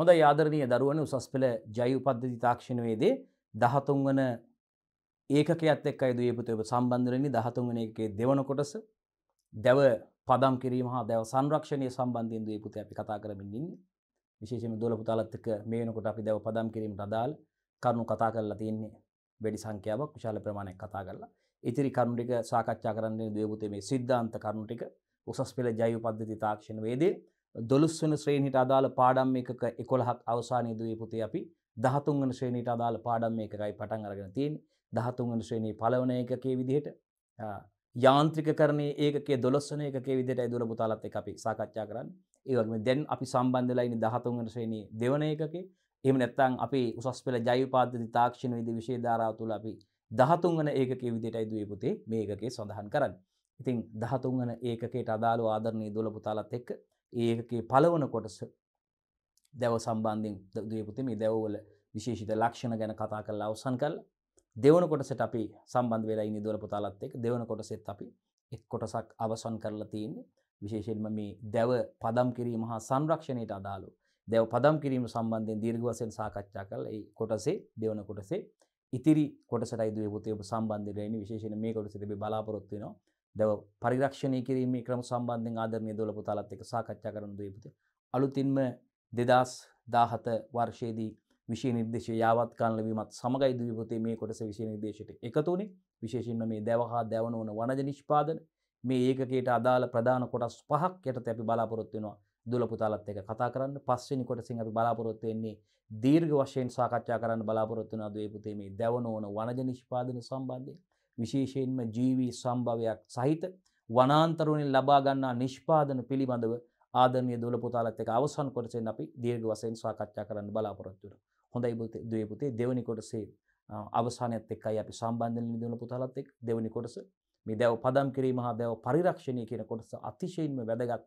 හොඳ යාදරණය දරුවන උසස් පෙළ ජයුපද්ධති තාක්ෂණවේදේ දහතුන් වන ඒකත් එක් අයිද ඒපතු ඔබ සම්බන්ධරණි දහතුන් වන එකේ දෙවන කොටස දැව පදම් කිරීම හා දැව සංරක්ෂණය සම්බන්ධයෙන් දේ පුත අපි කතා කරමින්න්න විශේෂම දොලපුතාලත්තක මේ වෙනකොට අපි දැව පදම් කිරීමට අදාල් කරුණු කතා කරලා තියන්නේ වැඩි සංඛ්‍යාවක් විශාල ප්‍රමාණයක් කතා කරලා ඉතිරි කරුණටික සාකච්ඡා කරන්නේ දයපුතේ මේ සිද්ධාන්ත කරුණටික උසස් පෙළ ජයු පද්ධති තාක්ෂණ වේදේ දොළුස්වන ශ්‍රේණිට අදාළ පාඩම් එකක එකොළහක් අවසානයේ දුවේ පුතේ අපි 13 වෙනි ශ්‍රේණියට අදාළ පාඩම් එකකයි පටන් අරගෙන තියෙන්නේ. 13 වෙනි ශ්‍රේණියේ පළවෙනි එකකේ විදිහට යාන්ත්‍රිකකරණයේ ඒකකයේ 12 වෙනි එකකේ විදිහටයි දුර පුතාලත් එක්ක අපි සාකච්ඡා කරන්නේ. ඒ වගේම දැන් අපි සම්බන්ධ වෙලා ඉන්නේ 13 වෙනි ශ්‍රේණියේ දෙවන එකකේ එහෙම නැත්නම් අපි උසස් පෙළ ජෛව පද්ධති තාක්ෂණ විද්‍යාවේ විෂය ධාරාව තුල අපි 13 වෙනි ඒකකයේ විදිහටයි දුවේ පුතේ මේ එකකේ සඳහන් කරන්නේ. ඉතින් 13 වෙනි ඒකකයට අදාළව ආදරණීය දොළ පුතාලත් එක්ක ඒකේ පලවන කොටස දැව සම්බන්ධින් දයපුතිම දැවවල විශේෂිත ලක්ෂණ ගැන කතා කරලා අවසන් කල් දෙවන කොටසට අපි සම්බන්ධ වෙලා ඉනි දොර පුතාලත් එක් දෙවන කොටසෙත් අපි එක් කොටසක් අවසන් කරලා තියන්නේ විශේෂෙන්ම මේ දැව පදම් කිරීම හා සංරක්ෂණයට අදාළු දැව පදම් කිරීම සම්බන්ධයෙන් දීර්ඝවසයෙන් සාකච්ඡා කළ ඒ කොටසේ දෙවන කොටසේ ඉතිරි කොටසටයි දුවේ පුතේ ඔබ සම්බන්ධ වෙලා ඉන්නේ විශේෂයෙන් මේ කොටසේදී බලාපොරොත්තු වෙනවා දැව පරිරක්ෂණය කිරීමේ ක්‍රම සම්බන්ධෙන් ආදරණීය දොළ පුතාලත් එක්ක සාකච්ඡා කරන දුවේ පුතේ. අලුතින්ම 2017 වර්ෂයේදී විශේෂ නිර්දේශය යාවත් කාලන වීමත් සමගයි දුවේ පුතේ මේ කොටස විශේෂ නිර්දේශයට එකතු වුණේ. විශේෂයෙන්ම මේ දැව හා දැවන වන වනජ නිෂ්පාදන මේ ඒකකයට අදාළ ප්‍රධාන කොටස් පහක් යටතේ අපි බලාපොරොත්තු වෙනවා. දුලපුතාලත් එක කතා කරන්න පස්සෙනි කොටසින් අපි බලාපොරොත්තුවෙන්නේ දීර්ඝ වශයෙන් සාකච්ඡා කරන්න බලාපොරොත්තු වන අදේ පුතේ මේ දැවන ඕන වනජ නිෂ්පාදන සම්බන්ධයෙන් විශේෂයෙන්ම ජීවී සම්භවයක් සහිත වනාන්තරුවනින් ලබා ගන්නා නිෂ්පාදන පිළිබඳව ආදරණීය දොළපොතාලත් එක්ක අවසන් කොටසෙන් අපි දීර්ඝ වශයෙන් සාකච්ඡා කරන්න බලාපොරොත්තු වෙනවා. හොඳයි පුතේ දුවේ පුතේ දෙවෙනි කොටසේ අවසානයත් එක්කයි අපි සම්බන්ධ වෙන දොළපොතාලත් එක්ක දෙවෙනි කොටස මේ දැව පදම් කිරීම හා දැව පරිරක්ෂණය කියන කොටස අතිශයින්ම වැදගත්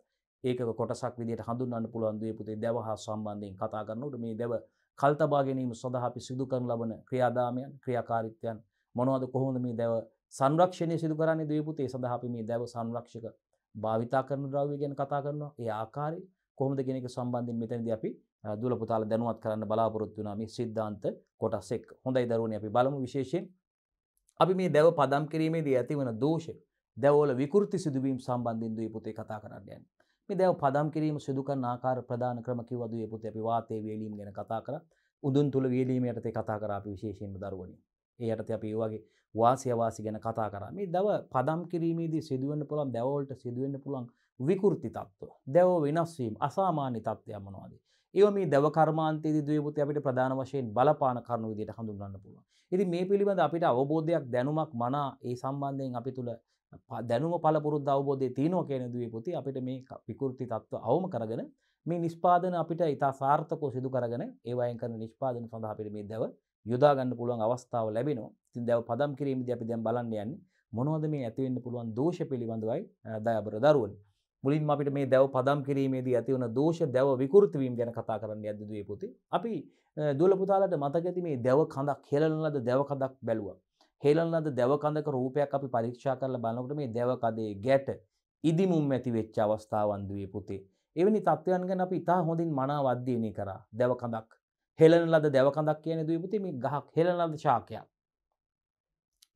ඒක කොටසක් විදිහට හඳුන්වන්න පුළුවන් දුවේ පුතේ දැව හා සම්බන්ධයෙන් කතා කරනකොට මේ දැව කල්තබා ගැනීම සඳහා අපි සිදු කරන ලබන ක්‍රියාදාමයන් ක්‍රියාකාරීත්වයන් මොනවද කොහොමද මේ දැව සංරක්ෂණය සිදු කරන්නේ දවපුතේ සඳහා අපි මේ දැව සංරක්ෂක භාවිතා කරන ද්‍රව්‍ය ගැන කතා කරනවා ඒ ආකාරي කොහොමද කියන එක සම්බන්ධයෙන් මෙතනදී අපි දුල පුතාල දැනුවත් කරන්න බලාපොරොත්තු වෙනවා මේ සිද්ධාන්ත කොටස් එක්ක. හොඳයි දරුවනේ අපි බලමු විශේෂයෙන් අපි මේ දැව පදම් කිරීමේදී ඇතිවන දෝෂ දැවවල විකෘති සිදුවීම් සම්බන්ධයෙන් දුවේ පුතේ කතා කරන්න යන්නේ. මේ දැව පදම් කිරීම සිදු කරන ආකාර ප්‍රධාන ක්‍රම කිව්වා දුවේ පුතේ අපි වාතයේ වේලීම ගැන කතා කරා. උදුන් තුල වේලීම යටතේ කතා කරා අපි විශේෂයෙන්ම දරුවනේ. ඒයට අපි වගේ වාසියවාසි ගැන කතා කර මේ දව පදම් කිරීමේදී සිදුවන්න පුළන් දැවල්ට සිදුවන්න පුළන් විකෘති තත්ව දැව වෙනස්වීම් අසාමාන්‍ය තත්ත්වය මනවාද. ඒ මේ දව කර්මාන්තේ දවපුති අපිට ප්‍රධාන වශයෙන් බලපාන කරනු විදියට හඳුන්න්න පුළුව. ඉති මේ පිළිබඳ අපිට අවබෝධයක් දැනුමක් මනා ඒ සම්බන්ධයෙන් අපි තුළ දැනුම පලපුරුද අවබෝධය තියනෝ කියන දී පොති අපිට මේ විකෘති තත්ව අවම කරගෙන මේ නිස්පාදන අපිට ඉතා සාර්ථකෝ සිදු කරගෙන ඒවයන් කරන නිෂ්පාදන සඳහා පිට මේ දැව යොදාගන්න පුළුවන් අවස්ථාව ලැබෙනවා ඉතින් දැව පදම් කිරීමේදී අපි දැන් බලන්න යන්නේ මොනවද මේ ඇති වෙන්න පුළුවන් දෝෂ පිළිබඳවයි දයාබර දරුවනි මුලින්ම අපිට මේ දැව පදම් කිරීමේදී ඇති වුණ දෝෂ දැව විකෘති වීම ගැන කතා කරන්න යද්දී දුවේ පුතේ අපි දුවල පුතාලට මතක ඇති මේ දැව කඳක් හෙලන ලද දැව කඳක් බැලුවා හෙලන ලද දැව කඳක රූපයක් අපි පරීක්ෂා කරලා බලනකොට මේ දැව කඳේ ගැට ඉදිමුම් ඇති වෙච්ච අවස්ථාවන් දුවේ පුතේ එවැනි තත්ත්වයන් ගැන අපි ඉතා හොඳින් මනාවද්‍යයනය කරා දැව කඳක් හෙළන ලද දැවකඳක් කියන දීපුති මේ ගහක් හෙළන ලද ශාකයක්.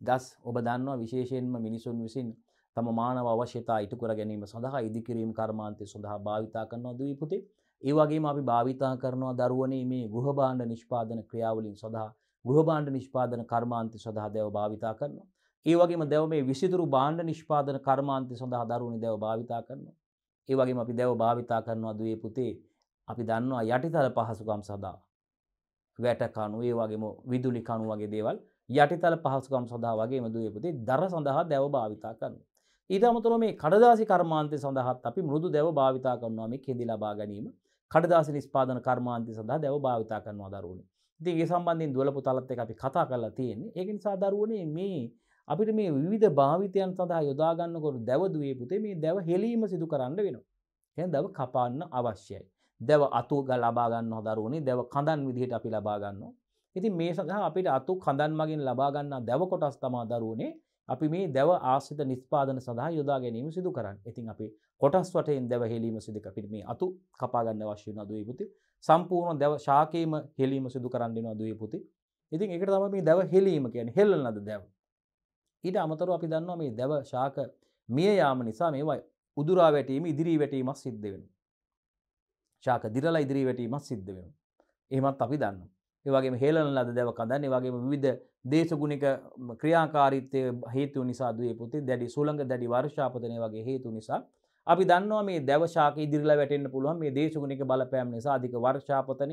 ගස් ඔබ දන්නවා විශේෂයෙන්ම මිනිසුන් විසින් තම මානව අවශ්‍යතා ඉටු කර ගැනීම සඳහා ඉදිකිරීම් කර්මාන්තය සඳහා භාවිතා කරනවා දීපුති. ඒ වගේම අපි භාවිතා කරනවා දරුවනේ මේ ගෘහභාණ්ඩ නිෂ්පාදන ක්‍රියාවලින් සඳහා ගෘහභාණ්ඩ නිෂ්පාදන කර්මාන්තය සඳහා දැව භාවිතා කරනවා. ඒ වගේම දැව මේ විසිතුරු භාණ්ඩ නිෂ්පාදන කර්මාන්තය සඳහා දරුවනි දැව භාවිතා කරනවා. ඒ වගේම අපි දැව භාවිතා කරනවා දුවේ පුතේ අපි දන්නවා යටිතල පහසුකම් සඳහා වැටකණු ඒ වගේම විදුලි කණු වගේ දේවල් යටිතල පහසුකම් සඳහා වගේම දුවපුති දර සඳහා දැව භාවිතා කරන. ඊට අමතර මේ කඩදාසි කර්මාන්තය සඳහත් අපි මුරුදු දැව භාවිතා කරනවා මේ කෙදි ලබා ගැනීම කඩදාසි නිස්පාදන කර්මාන්තය සඳහා දැව භාවිතා කරනවා දරුවනේ. ඉතින් ඒ සම්බන්ධයෙන් දුවලපු තලත් එක අපි කතා කරලා තියෙන්නේ. ඒක නිසා දරුවනේ මේ අපිට මේ විවිධ භාවිතයන් සඳහා යොදා ගන්නකොට දැව දුවේ පුතේ මේ දැව හෙලීම සිදු කරන්න වෙනවා. එහෙනම් දැව කපන්න අවශ්‍යයි. දැව අතුග ලබාගන්න දරුවනි දැව කඳන් විදිහට අපි ලබාගන්න. ඉතින් මේ සඳහා අපිට අතු කඳන් මගින් ලබාගන්න දැව කොටස් තමා දරුවනේ අපි මේ දැව ආසිත නිස්පාදන සඳහා යොදා ගැනීම සිදු කරන්න. ඉතින් අපි කොටස් වටයෙන් දැව හෙලීම සිදුක පිට මේ අතු කපා ගන්න අවශ්‍ය වෙන දුවේ පුති. සම්පූර්ණ දැව ශාකේම හෙලීම සිදු කරන්න වෙනවා දුවේ පුති. ඉතින් ඒකට තමයි මේ දැව හෙලීම කියන්නේ හෙල්ලනද දැව. ඊට අමතරව අපි දන්නවා මේ දැව ශාක මිය යාම නිසා මේවා උදුරා වැටීම ඉදිරි වැටීමක් සිද්ධ වෙනවා. ශාක දිරලා ඉදිරී වැටීමක් සිද්ධ වෙන. එහෙමත් අපි දන්න. ඒවගේ හේලන ලද දැව කදන්න වගේ විධ දේශගුණික ක්‍රියාකාරිත්තය හේතු නිසාදේ පුති දැඩි සුළඟ දැඩි වර්ෂාපතනය වගේ හේතු නිසා අපි දන්නවා මේ දැවශාක ඉදිරිලා වැටෙන්න්න පුළුවන් මේ දේශගුණික බලපෑම් නිසා අධික වර්ෂාපතන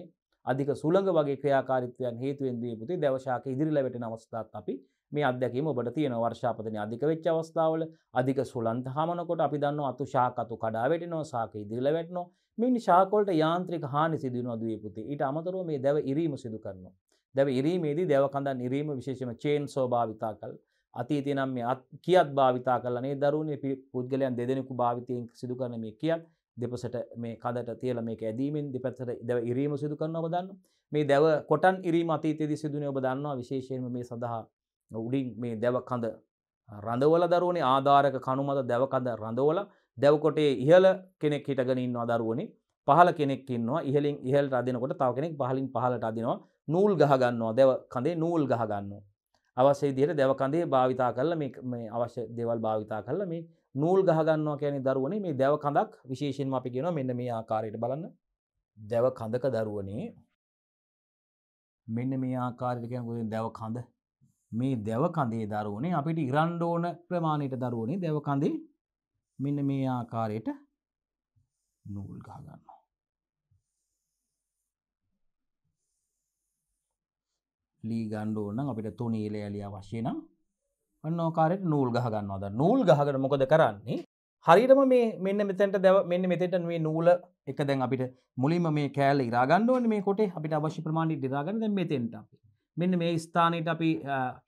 අධික සුළඟ වගේ ක්‍රියාකාරිත්වයන් හේතුවෙන්දී පුති දවශාක ඉදිරිලා වැටෙන අවස්ථාත් අපි මේ අධ්‍යැකීම ඔබට තියෙන වර්ෂාපතන අධික වෙච්ච අවස්ථාවල අධික සුලන්ත හමනකොට අපි දන්න අතු ශාකතු කඩා වැටෙනවා සාක ඉදිරිලා වැටනෝ මේ නිශාකොල්ට යාන්ත්‍රික හානි සිදුවනවා දුවේ පුතේ ඊට අමතරව මේ දැව ඉරීම සිදු කරනවා. දැව ඉරීමේදී දැව කඳන් ඉරීම විශේෂම චේන් සෝ භාවිතා කළ අතීතය නම් මේ කියත් භාවිතා කරලා මේ දරුවනේ පුද්ගලයන් දෙදෙනෙකු භාවිතයෙන් සිදු කරන මේ කියත් දෙපසට මේ කදට තියලා මේක ඇදීමෙන් දෙපැත්තට දැව ඉරීම සිදු කරනවා ඔබ දන්නවා. මේ දැව කොටන් ඉරීම අතීතයේදී සිදුනේ ඔබ දන්නවා විශේෂයෙන්ම මේ සඳහා උඩින් මේ දැව කඳ රඳවල දරුවනේ ආධාරක කණු මත දැව කඳ රඳවලා දැවකොටේ ඉහල කෙනෙක් හිටගනින්නවා දරුවනි පහල කෙනෙක් ඉන්නවා ඉහලින් ඉහල් රදිනකොට තව කෙනෙක් පහලින් පහලට අදිනවා නූල් ගහගන්නවා දැව කඳේ නූල් ගහගන්නවා. අවසේ දියට දැව කඳේ භාවිතා කරල මේ අවශ්‍ය දෙවල් භාවිතා කරල මේ නූල් ගහගන්නවා කියන දරුවන මේ දැව කඳක් විශේෂෙන් අපි කියෙන මෙන්න මේ ආකාරයට බලන්න දැව කඳක දරුවනේ මෙන්න මේ ආකාරයකයන් ගොදින් දැව කඳ මේ දැව කඳේ දරුවනේ අපිට ඉරන්්ඩෝන ප්‍රමාණයට දරුවනේ දැව කඳේ මෙන්න මේ ආකාරයට නූල් ගහ ගන්නවා. ලී ගන්න ඕන නම් අපිට තුනී ලෑලි අවශ්‍ය නම් අන්න ඕකාරයට නූල් ගහ ගන්නවා. දැන් නූල් ගහගෙන මොකද කරන්නේ? හරියටම මේ මෙන්න මෙතෙන්ට දැව මෙන්න මෙතෙන්ට මේ නූල එක දැන් අපිට මුලින්ම මේ කෑල්ල ඉරා ගන්න ඕනේ මේ කොටේ අපිට අවශ්‍ය ප්‍රමාණයට ඉරා ගන්න දැන් මෙතෙන්ට අපි මෙන්න මේ ස්ථානෙට අපි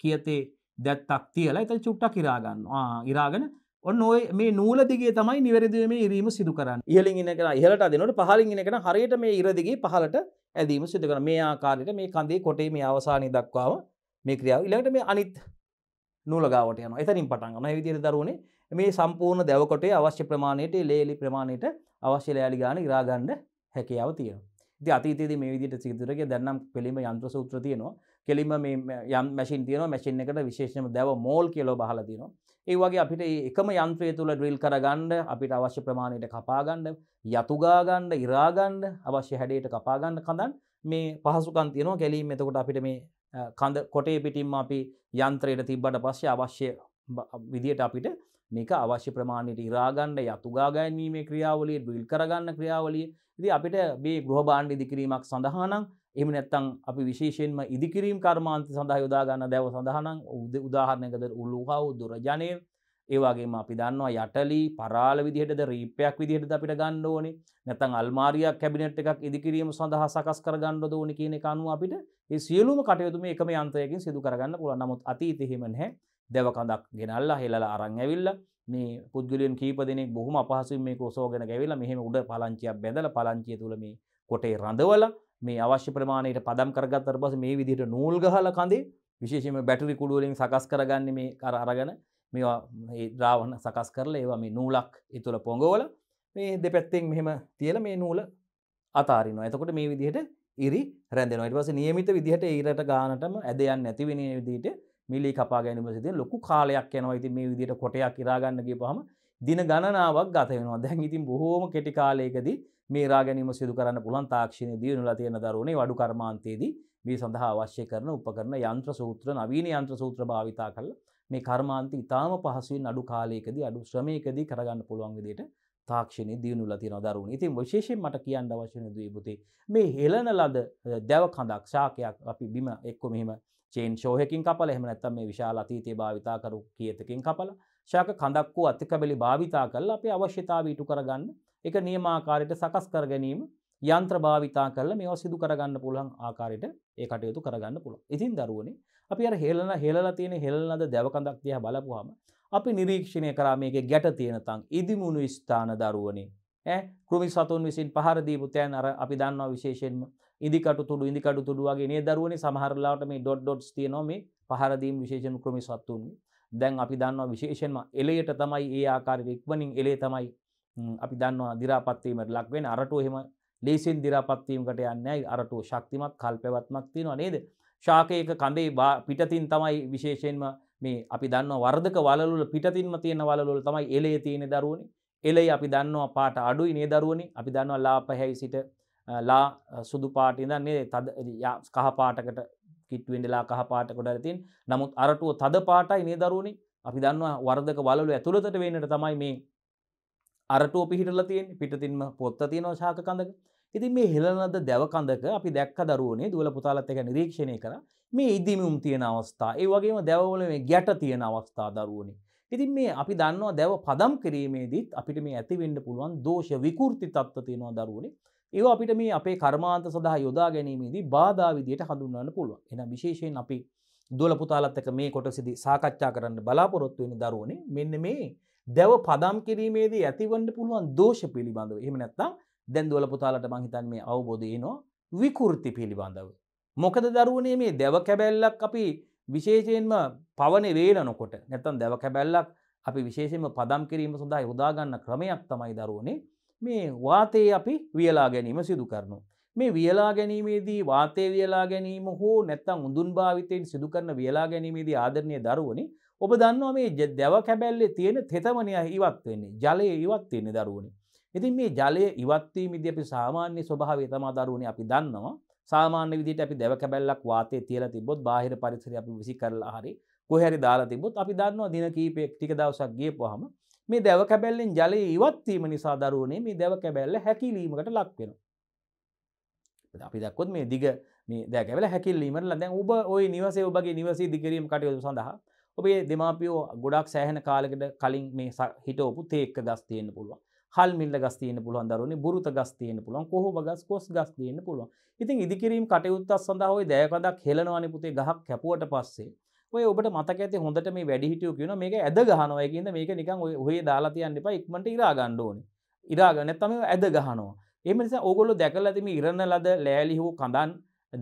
කියතේ දැත්තක් තියලා එතන චුට්ටක් ඉරා ගන්නවා ඉරාගෙන ඔන්න ඔය මේ නූල දිගේ තමයි නිවැරදිව මේ ඉරීම සිදු කරන්න ඉහලින් ඉන්න කෙන ඉහලට දෙනට පහලින් ඉන්න කෙන හරියට මේ ඉරදිගේ පහලට ඇදීම සිදු කරන මේ ආකාරයට මේ කඳේ කොටේ මේ අවසානය දක්වාම මේ ක්‍රියාව ඊළඟට මේ අනිත් නූලගාවට යන එතරින් පටන් ගන්න. මේ විදිහට දරුවනේ මේ සම්පූර්ණ දැවකොටේ අවශ්‍ය ප්‍රමාණයට ලේලි ප්‍රමාණයට අවශ්‍ය ලෑලි ගාන ඉරා ගන්න හැකියාව තියෙනවා. ඉතින් අතීතයේදී මේ විදිහට සිදුරගේ දැන් නම් කෙලිම යන්ත්‍ර සූත්‍ර තියෙනවා. කෙලිම මේ යම් මැෂින් තියෙනවා. මැෂින් එකට විශේෂම දැව මෝල් කියලා බහලා තියෙනවා. ඒ වගේ අපිට එකම යන්ත්‍රය තුළ ඩ්‍රිල් කරගන්න අපිට අවශ්‍ය ප්‍රමාණයට කපාගන්න යතුගාගන්න ඉරාගන්න අවශ්‍ය හැඩයට කපාගන්න කඳන් මේ පහසුකන් තියනවා ගැලීම එතකොට අපිට මේ කඳ කොටේ පිටිම් අපි යන්ත්‍රයට තිබ්බට පස්සේ අවශ්‍ය විදියට අපිට මේක අවශ්‍ය ප්‍රමාණයට ඉරාගන්න යතුගාගැන්ීමේ ක්‍රියාවලිය ඩ්විල් කරගන්න ක්‍රියාවලිය ඉදි අපිට මේ ගෘහ බාණ්ඩ ඉදිකිරීමක් සඳහානම් එම නැත්තං අපි විශේෂයෙන්ම ඉදිකිරීම් කර්මාන්ත සඳහා යොදාගන්න දැව සඳහනං උද උදාහරණයකද උල්ලුහව දුරජනය ඒවාගේම අපි දන්නවා යටලි පරාල විදිහටද රීපයක් විදිහට අපිට ගන්න ඕනි නැතන් අල්මාරයක් කැබිනට් එකක් ඉදිකිරීම සඳහා සකස් කරගන්න දෝනි කියන කනුව අපිට ඒ සියලුම කටයුතුම එකම යන්තයකින් සිදු කරගන්න පුළ නමුත් අතීතිහෙමනහැ දෙවකඳක් ගෙනල්ලා හෙලා අරං ඇවිල්ල මේ පුද්ගලයෙන් කීප දෙනෙක් බොහම පහසු මේ කෝසෝගෙන ගැවිලා මෙහෙම උඩ පලංචියක් බැඳල පලංචිය තුළ මේ කොටේ රඳවල මේ අවශ්‍ය ප්‍රමාණයට පදම් කරගත්තර පස මේ විදිහට නූල් ගහල කඳේ විශේෂම බැටරි කුඩුවලින් සකස් කරගන්න මේ කර අරගන මේවා ද්‍රාවණ සකස් කරල ඒවා මේ නූලක් ඉතුළ පොඟෝල මේ දෙපැත්තෙන් මෙහෙම තියල මේ නූල අතාරිනවා එතකොට මේ විදිහට ඉරි රැඳෙනවා ඉට පස නියමිත විදිහට ඒරට ගානටම ඇදයන් නැතිවෙන විදිට මිලි කපා ගැනීම සිද ලොකු කාලයක් යනවා ඉතින් මේ විදිහට කොටයක් ඉරාගන්නගේ පහම දින ගණනාවක් ගත වෙනවා දැන් ඉතින් බොහෝම කෙටි කාලයකදී මේ රාගැනීම සිදු කරන්න පුළන් තාක්ෂණය දියුණුලා තියෙන දරුණේ වඩු කර්මාන්තයේදී මේ සඳහා අවශ්‍ය කරන උපකරන යන්ත්‍ර සූත්‍ර නවීන යන්ත්‍ර සූත්‍ර භාවිතා කළ මේ කර්මාන්ත ඉතාම පහසුවෙන් අඩු කාලයකදී අඩු ශ්‍රමයකදී කරගන්න පුළුවන් විදිහට තාක්ෂණය දියුණුලා තියෙන දරුණු. ඉතින් විශේෂයෙන් මට කියන්න අවශ්‍ය නේ දුවේ පුතේ මේ හෙලන ලද දැව කඳක් ශාකයක් අපි බිම එක්ක මෙහෙම චේන් ෂෝහකින් කපල එහෙම නැත්නම් මේ විශාල අතීතයේ භාවිතා කරු කියතකින් කපලා ශාක කඳක් වූ අතිකබෙලි භාවිතා කරලා අපේ අවශ්‍යතාව ඊට කරගන්න එක නියමාකාරයට සකස් කර ගැනීම යන්ත්‍ර භාවිතා කරලා මේවා සිදු කරගන්න පුළුවන් ආකාරයට ඒ කටයුතු කරගන්න පුළුවන්. ඉතින් දරුවනේ අපි අර හෙලන හෙලලා තියෙන හෙලනද දැව කඳක් දිහා බලපුවාම අපි නිරීක්ෂණය කරා මේකේ ගැට තියෙන තන් ඉදිමුණු ස්ථාන දරුවනේ ඈ කෘමි සතුන් විසින් පහර දීපු තැන් අර අපි දන්නවා විශේෂයෙන්ම ඉදිකටු තුඩු ඉදිකටු තුඩු වගේ නේ දරුවනේ සමහර ලාවට මේ ඩොට් ඩොට්ස් තියෙනවා මේ පහර දීම් විශේෂයෙන් කෘමි සතුන් දැන් අපි දන්නවා විශේෂෙන්ම එලයට තමයි ඒ ආකාරයට ඉක්මනින් එලේ තමයි අපි දන්නවා දිරාපත්වීමට ලක්වෙන අරටුව එහෙම ලේසින් දිරාපත්වීමකට යන්නේ අරටුව ශක්තිමත් කල් පැවත්මක් තියෙනවා නේද ශාකයක කඳේ පිටතින් තමයි විශේෂයෙන්ම මේ අපි දන්නවා වර්ධක වලලුල පිටතින්ම තියෙන වලලුල තමයි එලේ තියෙන දරුවනේ එලේ අපි දන්නවා පාට අඩුයි නේ දරුවනේ අපි දන්නවා ලාප හැයි සිට ලා සුදු පාටිඳන් තද කහපාටකට කිට්ුවෙන්ඩලා කහ පාට කොඩ ඇතින් නමුත් අරටුව තද පාටයි මේ දරුණනි අපි දන්නවා වර්ධක වලු ඇතුළතට වෙන්නට තමයි මේ අරටුව පිහිටල තියෙන් පිටතින්ම පොත්ත තියෙනවා ශාක කඳක ඉතින් මේ හෙළනද දැවකඳක අපි දැක්ක දරුවනේ දුවල පුතාලත් එක නිරීක්ෂණය කර මේ ඉදිමුම් තියෙන අවස්ථා ඒ වගේම දැවවල මේ ගැට තියෙන අවස්ථා දරුවනේ. ඉතින් මේ අපි දන්නවා දැව පදම් කිරීමේදීත් අපිට මේ ඇතිවෙන්න පුළුවන් දෝෂ විකෘති තත්ත්ව තියෙනවා දරුවනේ. ඒ අපිට මේ අපේ කර්මාන්ත සඳහා යොදා ගැනීමේදී බාධා විදියට හඳුන්වන්න පුළුවන් එන විශේෂයෙන් අපි දොල පුතාලත්තක මේ කොටසිදි සාකච්ඡා කරන්න බලාපොරොත්තුවෙන දරුවනේ මෙන්න මේ දැව පදම් කිරීමේදී ඇතිවන්න පුළුවන් දෝෂ පිළිබඳව එහෙම නැත්තම් දැන් දොල පුතාලට මං හිතන්නේ මේ අවබෝධයනවා විකෘති පිළිබඳව මොකද දරුවනේ මේ දැව කැබැල්ලක් අපි විශේෂයෙන්ම පවන වේලනොකොට නැත්තම් දැව කැබැල්ලක් අපි විශේෂෙන්ම පදම් කිරීම සඳහා යොදාගන්න ක්‍රමයක් තමයි දරුවනේ මේ වාතයේ අපි වියලා ගැනීම සිදු කරනු. මේ වියලා ගැනීමේදී වාතය වියලා ගැනීම හෝ නැත්තම් උඳුන් භාවිතයෙන් සිදුකරන වියලා ගැනීමේදී ආදරණය දරුවනි ඔබ දන්නවා මේ දැව කැබැල්ලේ තියෙන තෙතමනය ඉවත් වෙන්නේ ජලය ඉවත් වෙන්නේ දරුවනි. ඉතින් මේ ජලය ඉවත්වීමේදී අපි සාමාන්‍ය ස්වභාවය තමයි දරුවනි අපි දන්නවා. සාමාන්‍ය විදිහට අපි දැව කැබැල්ලක් වාතයේ තියලා තිබ්බොත් බාහිර පරිසරය අපි විසි කරලා හරි කොහේ හරි දාලා තිබ්බොත් අපි දන්නවා දින කීපයක් ටික දවසක් ගියපුවාම මේ දැව කැබැල්ලෙන් ජලය ඉවත්වීම නිසා දරුවනේ මේ දැව කැබැල්ල හැකිලීමකට ලක්වෙන. අපි දක්කොත් මේ දිග මේ දැකැල හැකිල්ලීමට දැන් ඔබ ඔය නිවසේ ඔබගේ නිවසේ දිගරීම කටයුතු සඳහා ඔබේ දෙමාපියෝ ගොඩක් සෑහන කාලකට කලින් මේ හිටෝපු තේක්ක ගස්තියෙන්න්න පුළුවන් හල් මිල්ල ගස්තියන පුළුවන් දරුණ බුරුත ගස්තියන පුළුවන් කොහොම ගස් කොස් ගස්තියන්න පුළුවන් ඉතින් ඉදිකිරීම් කටයුත්තත් සඳහාවයි දෑකදක් හෙලනවානි පුතේ ගහක් කැපුවට පස්සේ ඔය ඔබට මතක ඇති හොඳට මේ වැඩිහිටියෝ කියන මේක ඇද ගහනවා කියන්න මේක නිකන් ඔහේ දාලා තියන්න එපා ඉක්මට ඉරා ගණ්ඩ ඕනේ ඉරාගන්න තම ඇද ගහනවා එම නිසා ඕගොල්ලෝ දැකලා තිබි ඉරන්න ලද ලෑලි හෝ කඳන්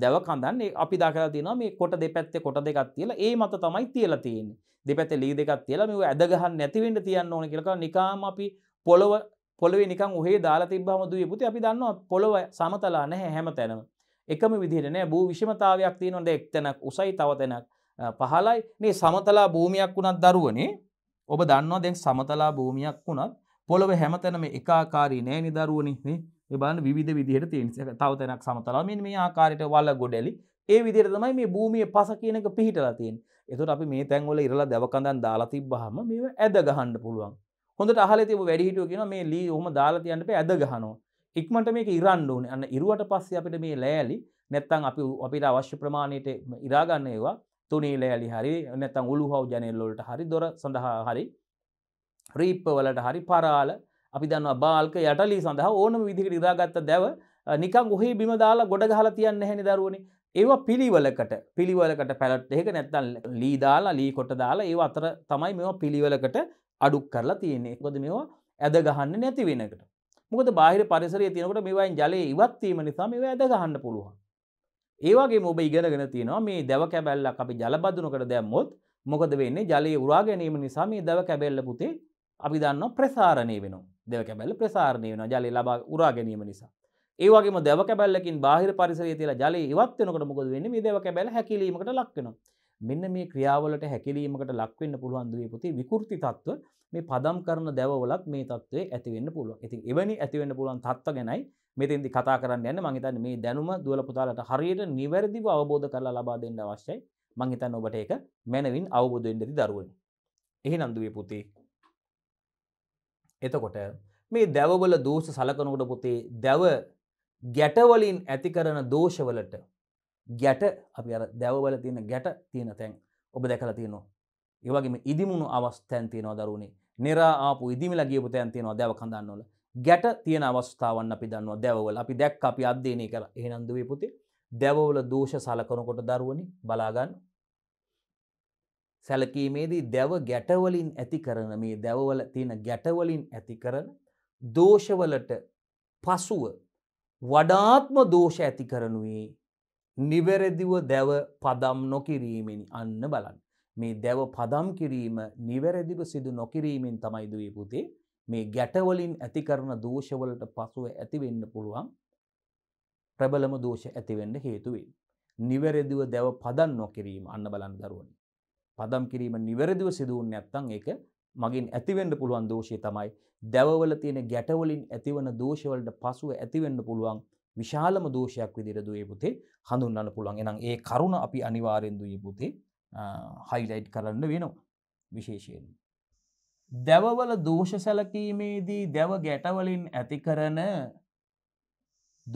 දැව කඳන් අපි දාකලා තිනවා මේ කොට දෙපැත්තේ කොට දෙකක් තියලා ඒ මත තමයි තියලා තියෙන්නේ දෙපැත්තේ ලී දෙකක් තියලා මේව ඇද ගහන්න නැති වෙන්න තියන්න ඕනේ කියලා නිකාම අපි පොළව පොළොවේ නිකන් ඔහේ දාලා තිබ්බම දුවේ පුතේ අපි දන්නවා පොළොව සමතලා නැහැ හැම තැනම එකම විදිහට නෑ භූ විෂමතාවයක් තියෙනවා දෙයක් තැනක් උසයි තව තැනක් පහලයි මේ සමතලා භූමියක් වුණත් දරුවනේ ඔබ දන්නවා දැන් සමතලා භූමියක් වුණත් පොළොව හැමතැනම එකාකාරී නෑ නිදරුවනේ එබන්න විධ විදිහට තියනිසක තව තැනක් සමතලාමින් මේ ආකාරයට වල්ල ගොඩැලි ඒ විදිර තමයි මේ භූමිය පස කියනක පිහිටලා තියෙන් එතුට අපි මේ තැන්වල ඉරලා දැවකඳන් දාලා තිබ්බහම මේ ඇද ගහන්න පුළුවන් හොඳට අහල තිබ වැඩිහිටුව කියෙන මේ ලී හොම දාලාතියන්ට ඇද ගහනවා ඉක්මට මේක ඉරන්න ඕන අන්න ඉරුවට පස්සේ අපිට මේ ලෑලි නැත්තං අපි අපිට අවශ්‍ය ප්‍රමාණයට ඉරාගන්න ඒවා තුනී ලෑලි හරි නැතන් උළුහව ජනල්ලොලට හරි දොර සඳහා හරි රීප්පවලට හරි පරාල අපි දන්න බාල්ක යටලී සඳහා ඕනම විදිහට ඉදාගත්ත දැව නිකං ඔහහි බිම දාලා ගොඩ ගහලා තියන්න හැනි දරුවනි ඒවා පිළිවලකට පිළිවලකට පැලට් ඒක නැත්තන් ලී දාලා ලී කොට දාලා ඒ අතර තමයි මෙවා පිළිවලකට අඩුක් කරලා තියන්නේ කොද මෙවා ඇද ගහන්න නැති වෙනකට මොකද බාහිර පරිසරය තියනකට මෙවයින් ජලය ඉවත්වීම නිසා මෙව ඇද ගහන්න පුළුවන් ඒවාගේ ඔබ ඉගෙනගෙන තියෙනවා මේ දැව කැබැල්ලක් අපි ජලබදුනකට දැම්මොත් මොකද වෙන්නේ ජලයේ උරා ගැනීම නිසා මේ දැව කැබැල්ල පුතේ අපි දන්න ප්‍රසාරණය වෙන දෙව කැබැල්ල ප්‍රසාරණය වෙන ජලය ලබා උරා ගැනීම නිසා ඒවගේම දැව කැබැල්ලකින් බාහිර පරිසරය තියලා ජලය ඉවත් වෙනකොට මොකද වෙන්නේ මේ දැව කැබැල්ල හැකිලීමකට ලක් වෙනවා මෙන්න මේ ක්‍රියාවලට හැකිලීමකට ලක්වෙන්න පුළුවන් දුවේ පුතේ විකෘති තත්ත්ව මේ පදම් කරන දැවවලත් මේ තත්ත්වයේ ඇතිවෙන්න පුළුවන්. ඉතින් එවැනි ඇතිවෙන්න පුළුවන් තත්ත්ව ගැනයි මෙතින්දි කතා කරන්න යන්න මහිතන් මේ දැනුම දුවල පුතාලට හරියට නිවැරදිව අවබෝධ කරලා ලබා දෙන්න අවශ්‍යයි මංහිතන් ඔබට ඒක මැනවින් අවබෝධෙන්ටති දරුවන එහි නන්දුවේ පුතේ එතකොට මේ දැවවල දෝෂ සලකනකොට පුතේ දැව ගැටවලින් ඇති කරන දෝෂවලට ගැට අපි අර දැවවල තියෙන ගැට තියෙන තැන් ඔබ දැකලා තියෙනවා ඒවගේම ඉදිමුණු අවස්ථැන් තියෙනවා දරුණේ නිරා ආපු ඉදිමිලා ගියපු තැන් තියෙනවා දැව කඳන්නවල ගැට තියෙන අවස්ථාවන්න අපි දන්නවා දැවවල අපි දැක් අපි අධ්‍යයනය කර එහනන්දුවේ පුතේ දැවවල දෝෂ සලකනකොට දරුවනි බලාගන්න සැලකීමේදී දැව ගැටවලින් ඇති කරන මේ දැවවල තියෙන ගැටවලින් ඇති කරන දෝෂවලට පසුව වඩාත්ම දෝෂ ඇති කරනුවේ නිවැරදිව දැව පදම් නොකිරීමෙනි අන්න බලන්න මේ දැව පදම් කිරීම නිවැරදිව සිදු නොකිරීමෙන් තමයිදුවේ පුතේ මේ ගැටවලින් ඇති කරන දෝෂවලට පසුව ඇතිවෙන්න පුළුවන් ප්‍රබලම දෝෂ ඇතිවෙන්න හේතුවෙන්. නිවැරදිව දැව පදන් නොකිරීම අන්න බලන්න දරුවනි. පදම් කිරීම නිවැරදිව සිදුවන් නැත්තං එක මගින් ඇතිවෙන්න පුළුවන් දෝෂය තමයි දැවවල තියෙන ගැටවලින් ඇතිවන දෝෂවලට පසුව ඇතිවෙන්න පුළුවන් විශාලම දෝෂයක් විදිර දුවේ පුතේ හඳුන්න්න පුළුවන් එනම් ඒ කරුණ අපි අනිවාරෙන් දුයේ පුතේ හයිලයිට් කරන්න වෙනවා විශේෂයෙන්. දැවවල දෝෂ සැලකීමේදී දැව ගැටවලින් ඇති කරන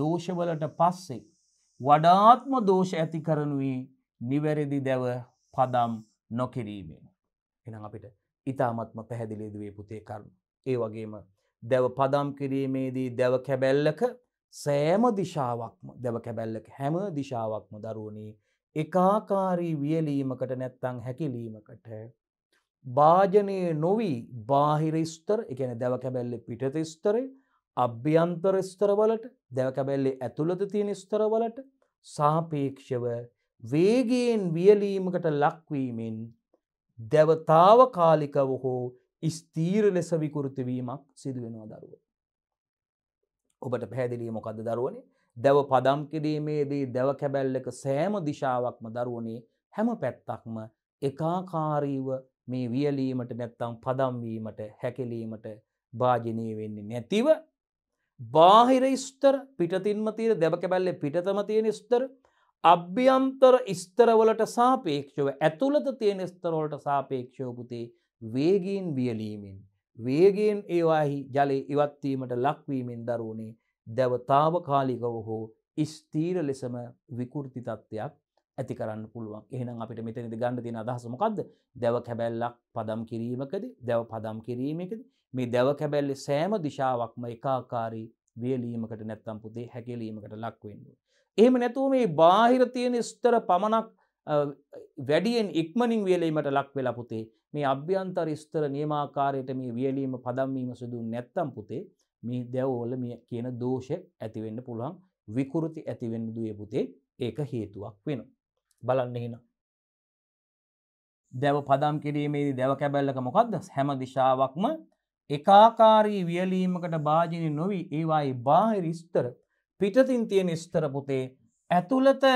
දෝෂවලට පස්සේ වඩාත්ම දෝෂ ඇති කරනුයි නිවැරදි දැව පදම් නොකිරීමෙන්. එනම් අපිට ඉතාමත්ම පැහැදිලිදුවේ පුතේ කරුණු. ඒ වගේම දැව පදම් කිරීමේදී දැව කැබැල්ලක සෑම දිශාවක්ම දැව කැබැල්ලක හැම දිශාවක්ම දරුවනී එකාකාරී වියලීමකට නැත්තං හැකිලීමකට භාජනය නොවී බාහිර ස්තර එකන දැවකැබැල්ලෙ පිටත ස්තරේ අභ්‍යන්තර ස්තරවලට දැවකැබැල්ලේ ඇතුළත තියෙන ස්තරවලට සාපේක්ෂව වේගයෙන් වියලීමකට ලක්වීමෙන් දැවතාව කාලිකව හෝ ස්තීර ලෙස විකෘතිවීමක් සිදුවෙනවා දරුව. ඔබට පැහැදිලී මොකද දරුවනේ දැව පදම් කිරීමේදී දැව කැබැල්ලක සෑම දිශාවක්ම දරුවනේ හැම පැත්තක්ම එකාකාරීව මේ වියලීමට නැත්තම් පදම්වීමට හැකිලීමට භාජනය වෙන්නේ නැතිව බාහිර ස්තර පිටතින්ම තීර දෙවකැබැල්ල පිටතම තියෙන ස්තර අභ්‍යන්තර ස්තරවලට සාපේක්ෂව ඇතුළත තියෙන ස්තරවලට සාපේක්ෂෝපුතේ වේගීන් වියලීමෙන් වේගෙන් ඒවාහි ජලය ඉවත්වීමට ලක්වීමෙන් දරුණේ දැවතාව කාලිකව හෝ ස්තීර ලෙසම විකෘති තත්ත්වයක් ඇති කරන්න පුළුවන් එහෙනම් අපිට මෙතනද ගණඩ තින අදහසමකක්ද දැව කැබැල්ලක් පදම් කිරීමකද දැව පදම් කිරීමකද මේ දැව කැබැල්ලි සෑම දිශාවක්ම එකාකාරී වියලීමකට නැත්තම් පුදේ හැකිලීමකට ලක්වෙන්න. එහෙම නැතුව මේ බාහිර තියෙන ස්තර පමණක් වැඩියෙන් ඉක්මනින් වියලීමට ලක් වෙලා පුතේ මේ අභ්‍යන්තර ස්තර නියමාකාරයට මේ වියලීම පදම්වීම සිදු නැත්තම් පුතේ මේ දැවෝල මේ කියන දෝෂ ඇතිවෙන්න පුළුවන් විකෘති ඇතිවෙන්න දුවපුතේ ඒක හේතුවක් වෙනවා. බලන්න හින දැව පදම් කිරීමේ දැව කැබැල්ලක මොකක්ද හැම දිශාවක්ම එකාකාරී වියලීමකට භාජනය නොවී ඒවායි බාහිර ස්තර පිටතින් තියෙන ස්තර පුතේ ඇතුළත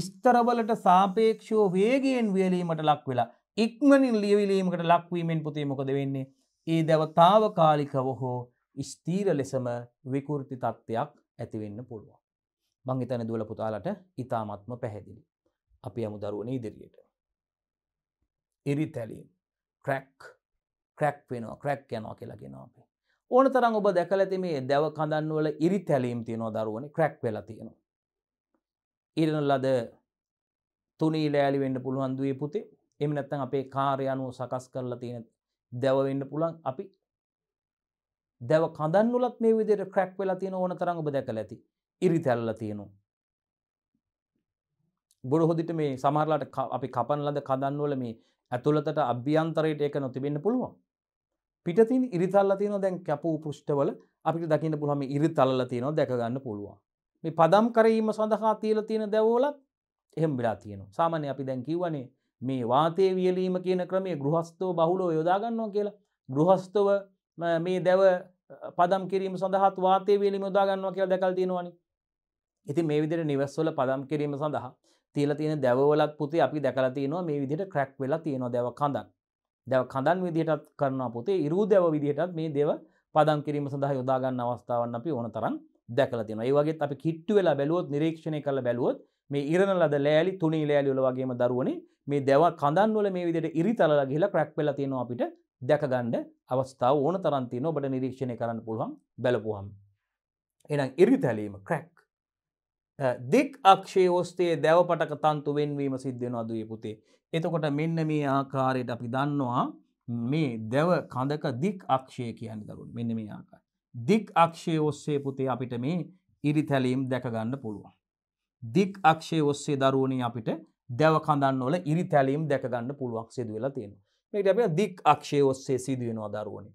ඉස්තරවලට සාපේක්ෂෝ වේගයෙන් වියලීමට ලක් වෙලා ඉක්මනින් ලියවිලීමකට ලක්වීමෙන් පුතේ මොකද වෙන්නේ ඒ දැවතාව කාලිකව හෝ ස්තීර ලෙසම විකෘති තත්ත්වයක් ඇතිවෙන්න පුළුවන්. මං හිතන දුවල පුතාලට ඉතාමත්ම පැහැදිලි. අපි යමු දරුවන ඉදිරියට ඉරි තැලීම් ක්‍රැක් ක්‍රැක් වෙනවා ක්‍රැක් යනවා කියලාගෙන අපි ඕන තරම් ඔබ දැකල ඇති මේ දැව කඳන්වල ඉරි තැලීම් තියෙනවා දරුවන ක්‍රැක් වෙලා තියෙනවා ඉරන ලද තුනී ලෑලි වෙන්න පුළුවන් දුවේ පුතේ එම නැත්තන් අපේ කාරය අනුව සකස් කරලා තියෙන දැවවෙන්න පුළන් අපි දැව කදන්නුලත් මේ විදිර ක්‍රැක් වෙලා තියෙන ඕන තරඟ ඔබ දැකල ඇති ඉරි තැල්ල තියෙනවා බොරු හොදිට මේ සමහරලාට අපි කපන ලද කදන්වල මේ ඇතුළතට අභ්‍යන්තරයට ඒක නොතිබෙන්න පුළුවන්. පිටතින් ඉරිතල්ල තියෙනවා දැන් කැපූ පෘෂ්ඨවල අපිට දකින්න පුළුවන් මේ ඉරිතල්ල තියෙනවා දැක ගන්න පුළුවන්. මේ පදම් කරීම සඳහා තියලා තියෙන දැවවලත් එහෙම වෙලා තියෙනවා. සාමාන්‍ය අපි දැන් කියවනේ මේ වාතයේ වියලීම කියන ක්‍රමය ගෘහස්තව බහුලව යොදා ගන්නවා කියලා. ගෘහස්තව මේ දැව පදම් කිරීම සඳහත් වාතය වේලි මුදා ගන්නවා කියලා දැකල් තියෙනවානි. ඉතින් මේ විදිහට නිවස්වල පදම් කිරීම සඳහා තියල තියෙන දැවලක් පුතේ අපි දැකලා තියෙනවා මේ විදිහට ක්‍රැක් වෙලා තියෙනවා දැව කඳක් දැව කඳන් විදිහටත් කරනවා පුතේ ඉරූ දැව විදිහටත් මේ දෙව පදම් කිරීම සඳහා යොදාගන්න අවස්ථාවන් අපි ඕන තරම් දැකලා තියෙනවා. ඒ වගේත් අපි කිට්ටු වෙලා බැලුවොත් නිරීක්ෂණය කරලා බැලුවොත් මේ ඉරණ ලද ලෑලි තුනී ලෑලි වල වගේම දරුවනේ මේ දැව කඳන් වල මේ විදිහට ඉරිතලලා ගිහලා ක්‍රැක් වෙලා තියෙනවා අපිට දැකගන්න අවස්ථාව ඕන තරම් තියෙනවා ඔබට නිරීක්ෂණය කරන්න පුළුවන් බැලපුවහම. එහෙනම් ඉරිතැලීම ක්‍රැක් දික් අක්ෂේ ඔස්තේ දැවපටක තන්තු වෙන්වීම සිද්ධෙන අදුවේ පුතේ. එතකොට මෙන්න මේ ආකාරයට අපි දන්නවා මේ දැව කඳක දික් අක්ෂය කියන්න දරුන් මෙන්න මේ ආකාර. දික් අක්ෂය ඔස්සේ පුතේ අපිට මේ ඉරි තැලීම් දැකගන්න පුළුවන්. දික් අක්ෂය ඔස්සේ දරුවනේ අපිට දැව කඳන්න වල ඉරි තැලීම් දැකගන්න පුළුවක් සිදු වෙලා තියෙනවා. මේකට අපිට දික් අක්ෂය ඔස්සේ සිදු වෙනවා දරුවනේ.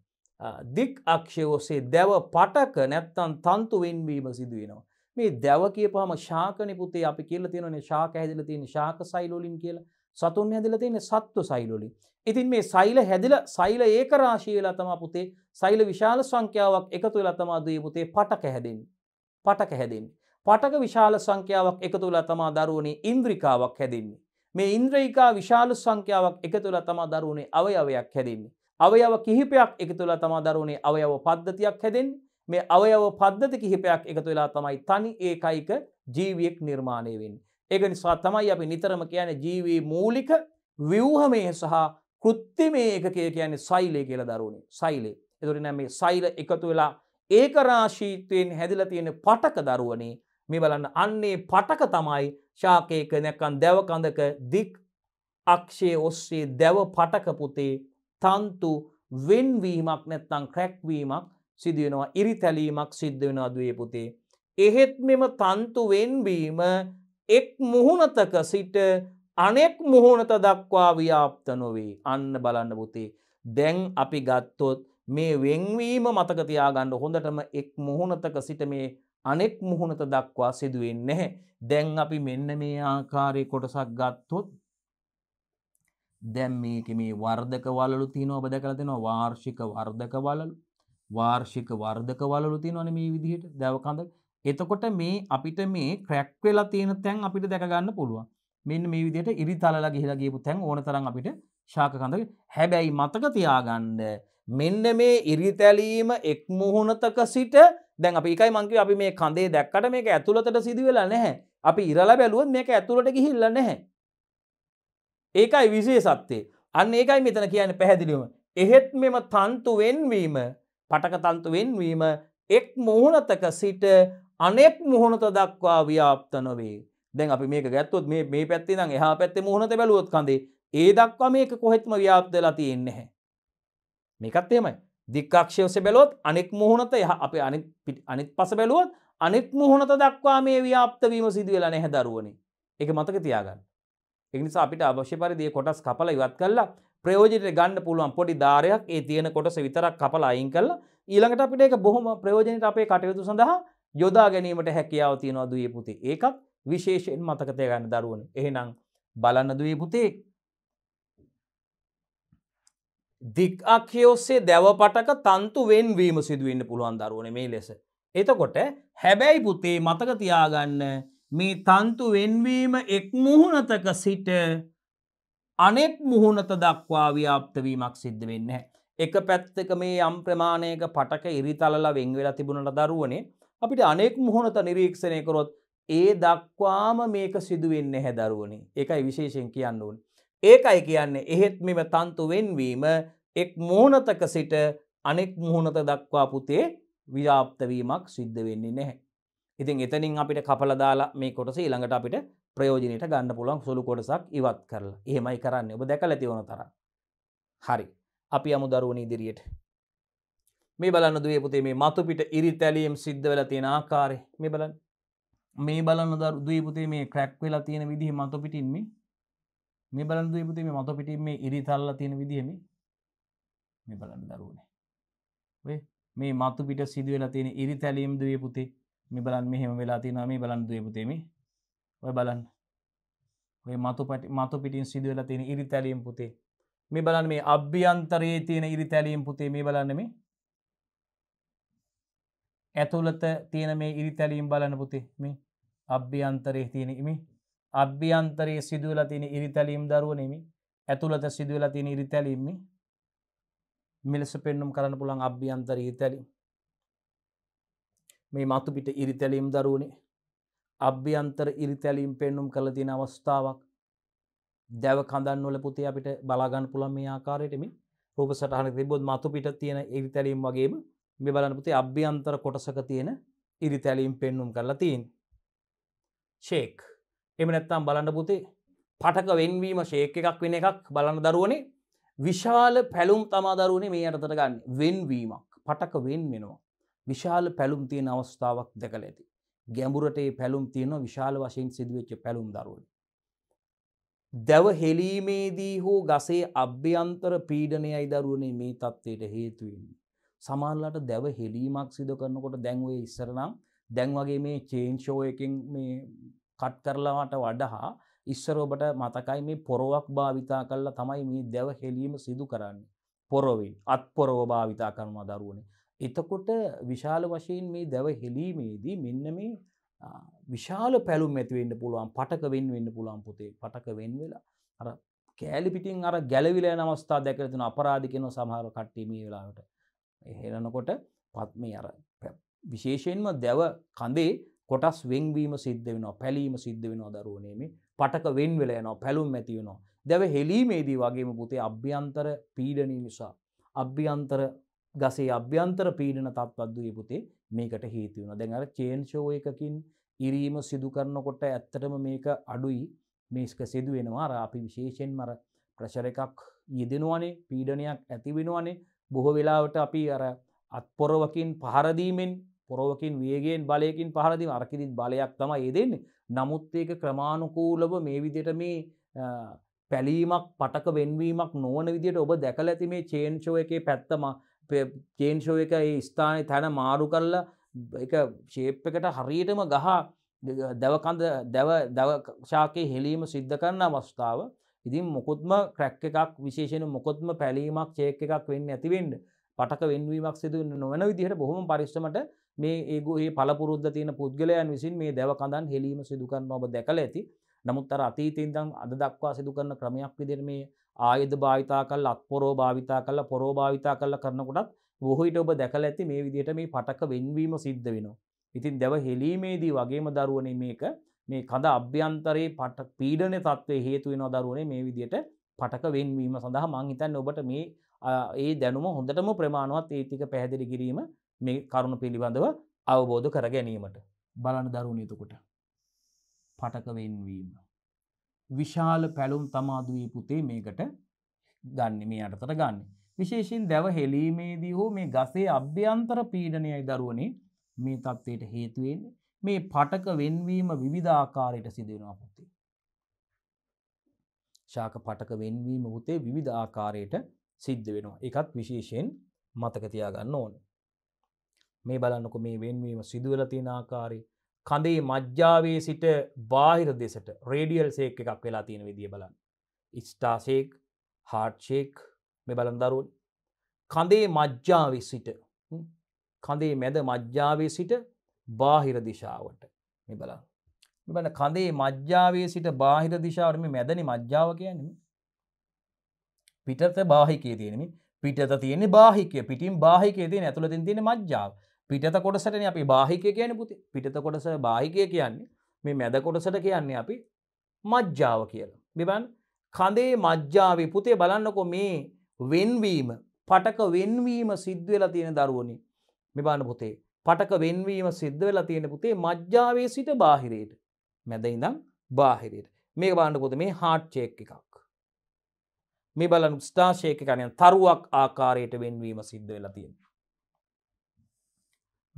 දික් අක්ෂය ඔස්සේ දැව පටක නැත්තම් තන්තු වෙන්වීම සිදු වෙනවා. මේ දැව කියපුහම ශාකනි පුතේ අපි කියල තියෙනන ශාක හැදිල තියෙන ශාක සයිලෝලින් කියල සතුන් හැදිල තියෙන සත්ව සයිලොලින්. ඉතින් මේ සයිල හැදිල සයිල ඒක රාශීලා තමා පුතේ සයිල විශාල සංඛ්‍යාවක් එකතු ලතමා දී පුතේ පටක හැදෙන් පටක හැදෙන්. පටක විශාල සංඛ්‍යාවක් එකතුල තමා දරුවනේ ඉන්ද්‍රිකාවක් හැදින්නේ. මේ ඉන්ද්‍රයිකා විශාල සංඛ්‍යාවක් එකතුල තමා දරුවනේ අවයවයක් හැදින්නේ. අවයව කිහිපයක් එකතුල තමා දරුවනේ අවයව පද්ධතියක් හැදෙන්නේ මේ අවයව පද්ධති කිහිපයක් එකතු වෙලා තමයි තනි ඒකයික ජීවියෙක් නිර්මාණය වෙන්. ඒක නිසා තමයි අපි නිතරම කියන ජීවී මූලික ව්‍යවහමය සහ කෘත්තිමේ එකකය කියන්නේ සයිලේ කියල දරුණේ සයිලේ එතුරි නැ මේ සයිල එකතු වෙලා ඒකරාශීත්වයෙන් හැදිල තියෙන පටක දරුවනේ මේ බලන්න අන්නේ පටක තමයි ශාකයක නැකන් දැවකඳක දික් අක්ෂය ඔස්සේ දැව පටකපුතේ තන්තු වෙන්වීමක් නැත්තං ක්‍රැක්වීමක් සිදුවෙනවා ඉරිතැලීමක් සිද්ධ වෙන අදුවේ පුතේ. එහෙත් මෙම තන්තු වෙන්වීම එක් මුහුණතක සිට අනෙක් මුහුණත දක්වා ව්‍යාප්ත නොවේ අන්න බලන්න පුතේ. දැන් අපි ගත්තොත් මේ වෙන්වීම මතකතියා ගණ්ඩ හොඳටම එක් මුහුණතක සිට මේ අනෙක් මුහුණත දක්වා සිදුවෙන් නැහැ. දැන් අපි මෙන්න මේ ආකාරය කොටසක් ගත්තොත් දැම් මේක මේ වර්ධක වලු තියන ඔබ දැකල දෙෙනවා වාර්ෂික වර්ධක වලලු වාර්ෂික වර්ධක වලලු තියෙනවනේ මේ විදිහට දැව කඳ. එතකොට මේ අපිට මේ ක්‍රැක් වෙලා තියෙන තැන් අපිට දැක ගන්න පුළුවන්. මෙන්න මේ විදිහට ඉරිතලලා ගිහිලා ගියපු තැන් ඕන තරම් අපිට ශාක කඳ. හැබැයි මතක තියාගන්න මෙන්න මේ ඉරිතැලීම එක් මුහුණතක සිට දැන් අපි එකයි මංකිව අපි මේ කඳේ දැක්කට මේක ඇතුළතට සිදුවෙලා නැහැ. අපි ඉරලා බැලුවත් මේක ඇතුළට ගිහිල්ලා නැහැ. ඒකයි විශේෂත්වයේ. අන්න ඒකයි මෙතන කියන්නේ පැහැදිලිවම. එහෙත් මෙම තන්තු වෙන්වීම පටකතන්තු වෙන්වීම එක් මුහුණතක සිට අනෙක් මුහුණත දක්වා ව්‍යාප්ත නොවේ දැන් අපි මේක ගැත්තුත් මේ මේ පැත්ති නම් එහා පැත්තේ මුහුණත බැලුවොත් කඳේ ඒ දක්වා මේක කොහෙත්ම ව්‍යාප්ත වෙලා තියෙන්නේ නැහැ මේකත් එහෙමයි දික්කක්ෂය ඔස්සේ බැලුවොත් අනෙක් මුහුණත එහා අපේ අනිත් අනිත් පස බැලුවොත් අනෙක් මුහුණත දක්වා මේ ව්‍යාප්ත වීම සිදු වෙලා නැහැ දරුවනේ ඒක මතක තියාගන්න එනිසා අපිට අවශ්‍ය පරිදි කොටස් කපලා ඉවත් කරලා ප්‍රයෝජනයට ගන්න පුළුවන් පොඩි ධාරයක් ඒ තියෙන කොටස විතරක් කපලා අයින් කරලා ඊළඟට අපිට ඒක බොහොම ප්‍රයෝජනයට අපේ කටයුතු සඳහා යොදා ගැනීමට හැකියාව තියෙනවා දුවේ පුතේ. ඒකක් විශේෂයෙන් මතක තියාගන්න දරුවනේ. එහෙනම් බලන්න දුවේ පුතේ දික් අක්ෂය ඔස්සේ දැවපටක තන්තු වෙන්වීම සිදුවෙන්න පුළුවන් දරුවන මේ ලෙස. එතකොට හැබැයි පුතේ මතක තියාගන්න මේ තන්තු වෙන්වීම එක් මුහුණතක සිට අනෙත් මුහුණත දක්වා ව්‍යාප්තවීමක් සිද්ධ වෙන්න. එක පැත්තක මේ යම් ප්‍රමාණයක පටක ඉරිතලල වෙංවෙලා තිබුණට දරුවනේ අපිට අනෙක් මුහුණත නිරීක්ෂණය කරොත් ඒ දක්වාම මේක සිදුවෙන්න හැ දරුවනේ ඒකයි විශේෂෙන් කියන්න ඕන්. ඒකයි කියන්නේ එහෙත් මෙම තන්තු වෙන්වීම එක් මෝනතක සිට අනෙක් මුහුණත දක්වා පුතේ ව්‍යාප්තවීමක් සිද්ධ වෙන්නේ නැහැ. ඉතින් එතනින් අපිට කපල දාලා මේ කොටස ඊළඟට අපිට ප්‍රයෝජනයට ගන්න පුළුවන් සුළු කොටසක් ඉවත් කරලා එහෙමයි කරන්න ඔබ දැකල තිවන තර හරි අපි අමු දරුවන ඉදිරියට මේ බලන්න දේ පුතේ මේ මතුපිට ඉරිතැලියම් සිද්ධ වෙල තියෙන ආකාරය මේ බලන් මේ බලන්න දර දීපුතේ මේ ක්‍රැක් වෙලා තියෙන විදිහ මතු පිටින්ම මේ බලන් දීපුතේ මේ මතු පිටින් මේ ඉරිතල්ලා තියෙන විදිහම මේ බලන්න දරුවනේ ඔය මේ මතු පිට සිදුවෙලා තියෙන ඉරිතැලියම් දීපුතේ මේ බලන් මෙහෙම වෙලා තිනම බලන් දේපුතේම ඔය බලන්න ඔය මතු පට මතු පිටින් සිදුවල තියෙන ඉරි තැලීම් පුතේ මේ බලන් මේ අභ්‍යන්තරයේ තියෙන ඉරි තැලීම් පුතේ මේ බලන්න මේ ඇතුළත තියෙන මේ ඉරි තැලීම් බලන්න පුතේ මේ අභ්‍යන්තරයේ තියෙන ඉමි අභ්‍යන්තරයේ සිදුවල තියෙන ඉරි තැලීම් දරුවනෙමි ඇතුළත සිදුවල තියෙන ඉරි තැලීම්මි මිලස පෙන්නුම් කරන්න පුළන් අභ්‍යන්තරයේ තැලීම් මේ මතුපිට ඉරිතැලීම් දරුවනේ අභ්‍යන්තර ඉරිතැලීම් පෙන්නුම් කළ තින අවස්ථාවක් දැව කඳන් වල පුතේ අපිට බලාගන්න පුළන් මේ ආකාරයටම රූප සටහන තිබොත් මතු පිට තියෙන ඉරිතැලීම් වගේම මේ බලන්න පුතේ අභ්‍යන්තර කොටසක තියෙන ඉරිතැලීම් පෙන්නුම් කරලා තියෙන් ශේක් එම නැත්තම් බලන්න පුතේ පටක වෙන්වීම ශේක එකක් වෙන එකක් බලන්න දරුවනේ විශාල පැලුම් තමා දරුවනේ මේ අටතර ගන්න වෙන්වීමක් පටක වෙන් වෙනවා විශාල පැලුම් තියෙන අවස්ථාවක් දැකලා ඇති. ගැඹුරට ඒ පැලුම් තියෙනවා විශාල වශයෙන් සිදුවෙච්ච පැලුම් දරුවන. දැව හෙලීමේදී හෝ ගසේ අභ්‍යන්තර පීඩනයයි දරුවනේ මේ තත්ත්වයට හේතුවෙන්නේ. සමාල්ලට දැව හෙලීමක් සිදු කරනකොට දැන්වේ ඉස්සරනම් දැන් වගේ මේ චේන්ෂෝ එකෙන් මේ කට් කරලාට වඩහා ඉස්සර ඔබට මතකයි මේ පොරොවක් භාවිතා කල්ලා තමයි මේ දැව හෙලීම සිදු කරන්නේ. පොරොවෙන් අත් පොරව භාවිතා කරනවා දරුවනේ එතකොට විශාල වශයෙන් මේ දැව හෙලීමේදී මෙන්න මේ විශාල පැලුම් ඇතිවෙන්න පුළුවන් පටක වෙන් වෙන්න පුළුවන් පුතේ පටක වෙන් වෙලා අර කෑලිපිටින් අර ගැලවිල නමස්ථා දැකරතින අපරාධිකනො සමහර කට්ටීමේ වෙලාවට හෙරනකොට පත්ම අර විශේෂයෙන්ම දැව කඳේ කොටස් වෙංවීම සිද්ධ වෙනවා පැලීම සිද්ධ වෙනවා දරුවනේම පටක වෙන් වෙලා නවා පැලුම් ඇතිවනවා දැව හෙලීමේදී වගේම පුතේ අභ්‍යන්තර පීඩනී නිසා අභ්‍යන්තර ගසේ අභ්‍යන්තර පීඩන තත්වත්දුගේ පුතේ මේකට හේතුවුණ දැන් අර චේන්ෂෝ එකකින් ඉරීම සිදුකරනකොට ඇත්තටම මේක අඩුයි මේස්ක සිදුවෙනවා අපි විශේෂෙන් මර ප්‍රශර එකක් යෙදෙනවානේ පීඩනයක් ඇතිවෙනවානේ බොහෝ වෙලාවට අපි අර අත්පොරවකින් පහරදීමෙන් පොරෝකින් වේගෙන් බලයකින් පහරදිම අරකිරින් බලයක් තම ඒදෙන්නේ නමුත් ඒක ක්‍රමාණුකූලව මේ විදිට මේ පැලීමක් පටක වෙන්වීමක් නොවන විදිට ඔබ දැකල ඇති මේ චේන්ෂෝ එකේ පැත්තම චේන්ෂෝ එක ඒ ස්ථානය තැන මාරු කරලා එක ශේප් එකට හරියටම ගහ දැවකඳ දැව දවශාකයේ හෙලීම සිද්ධ කරන්න අවස්ථාව ඉතින් මොකුත්ම ක්‍රැක් එකක් විශේෂෙන මොකොත්ම පැලීමක් චේක එකක් වෙන්න ඇතිවෙන්ඩ පටක වෙන්වීමක් සිදු නොවන විදිහට බොහොම පරිශ්මට මේ ඒගු ඒ පලපුරුද්ධ තියෙන පුද්ගලයන් විසින් මේ දැවකඳන් හෙලීම සිදුකරන්න ඔබ දැකල ඇති නමුත් අර අතීතීන්දම් අද දක්වා සිදු කරන ක්‍රමයක් විදිර මේ ආයුධ භාවිතා කල් අත් පොරෝ භාවිතා කල්ල පොරෝ භාවිතා කල්ල කරනකොටත් බොහහිට ඔබ දැකල ඇති මේ විදියට මේ පටක වෙන්වීම සිද්ධ වෙනවා. ඉතින් දැව හෙලීමේදී වගේම දරුවන මේක මේ කඳ අභ්‍යන්තරයේ පට පීඩන තත්වය හේතුවෙන දරුවනේ මේ විදියට පටක වෙන්වීම සඳහා මංහිතන් ඔබට මේ ඒ දැනුම හොඳටම ප්‍රමාණවත් ඒතික පැහැදිලි කිරීම මේ කරුණු පිළිබඳව අවබෝධ කර ගැනීමට බලන දරුණයතුකොට පටක වෙන්වීම විශාල පැලුම් තමාදුවී පුතේ මේකට ගන්න මේ අටතර ගන්න. විශේෂයෙන් දැව හෙලීමේදී හෝ මේ ගසේ අභ්‍යන්තර පීඩනයයි දරුවනේ මේ තත්ත්වයට හේතුවෙන් මේ පටක වෙන්වීම විවිධාකාරයට සිදුවෙනවා පුතේ. ශාක පටක වෙන්වීම පුතේ විවිධාකාරයට සිද්ධ වෙනවා එකත් විශේෂයෙන් මතකතියා ගන්න ඕන. මේ බලන්නක මේ වෙන්වීම සිදුවලතින ආකාරී කඳේ මජ්ජාවේ සිට බාහිර දෙසට රේඩියල් සේක් එකක් වෙලා තියෙන විදිිය බලන්න. ස්ටාසේක් හාර්ට්ෂේක් මෙ බලන්දරුවන් කඳේ මජ්ජාවේ සිට කඳේ මැද මජ්ජාවේ සිට බාහිර දිශාවට මෙ බලා මෙබන කඳේ මජ්ජාවේ සිට බාහිර දිශාවටම මැදනි මජ්ජාව කියනම පිටත බාහිකය තියෙනෙමි පිටත තියෙන බාහිකය පිටින් බාහිකේ තියෙන ඇතුළතින් තියෙන මජ්ජාව පිටත කොටසටන අපි බාහිකය කියන පුති පිටත කොටස බාහිකය කියන්නේ මේ මැද කොටසට කියන්නේ අපි මජ්ජාව කියලා. බිබන් කඳේ මජ්ජාවේ පුතේ බලන්නකො මේ වෙන්වීම පටක වෙන්වීම සිද්ධවෙලා තියෙන දරුවනි මෙබාන පුතේ පටක වෙන්වීම සිද්ධ වෙලා තියෙන පුතේ මජ්ජාවේ සිට බාහිරයට මැදයිඳම් බාහිරයට මේක බාණ්ඩපොත මේ හාට් චේක් එකක් මේ බලන් ස්ටාශයක කනයන් තරුවක් ආකාරයට වෙන්වීම සිද්ධ වෙලා තියෙන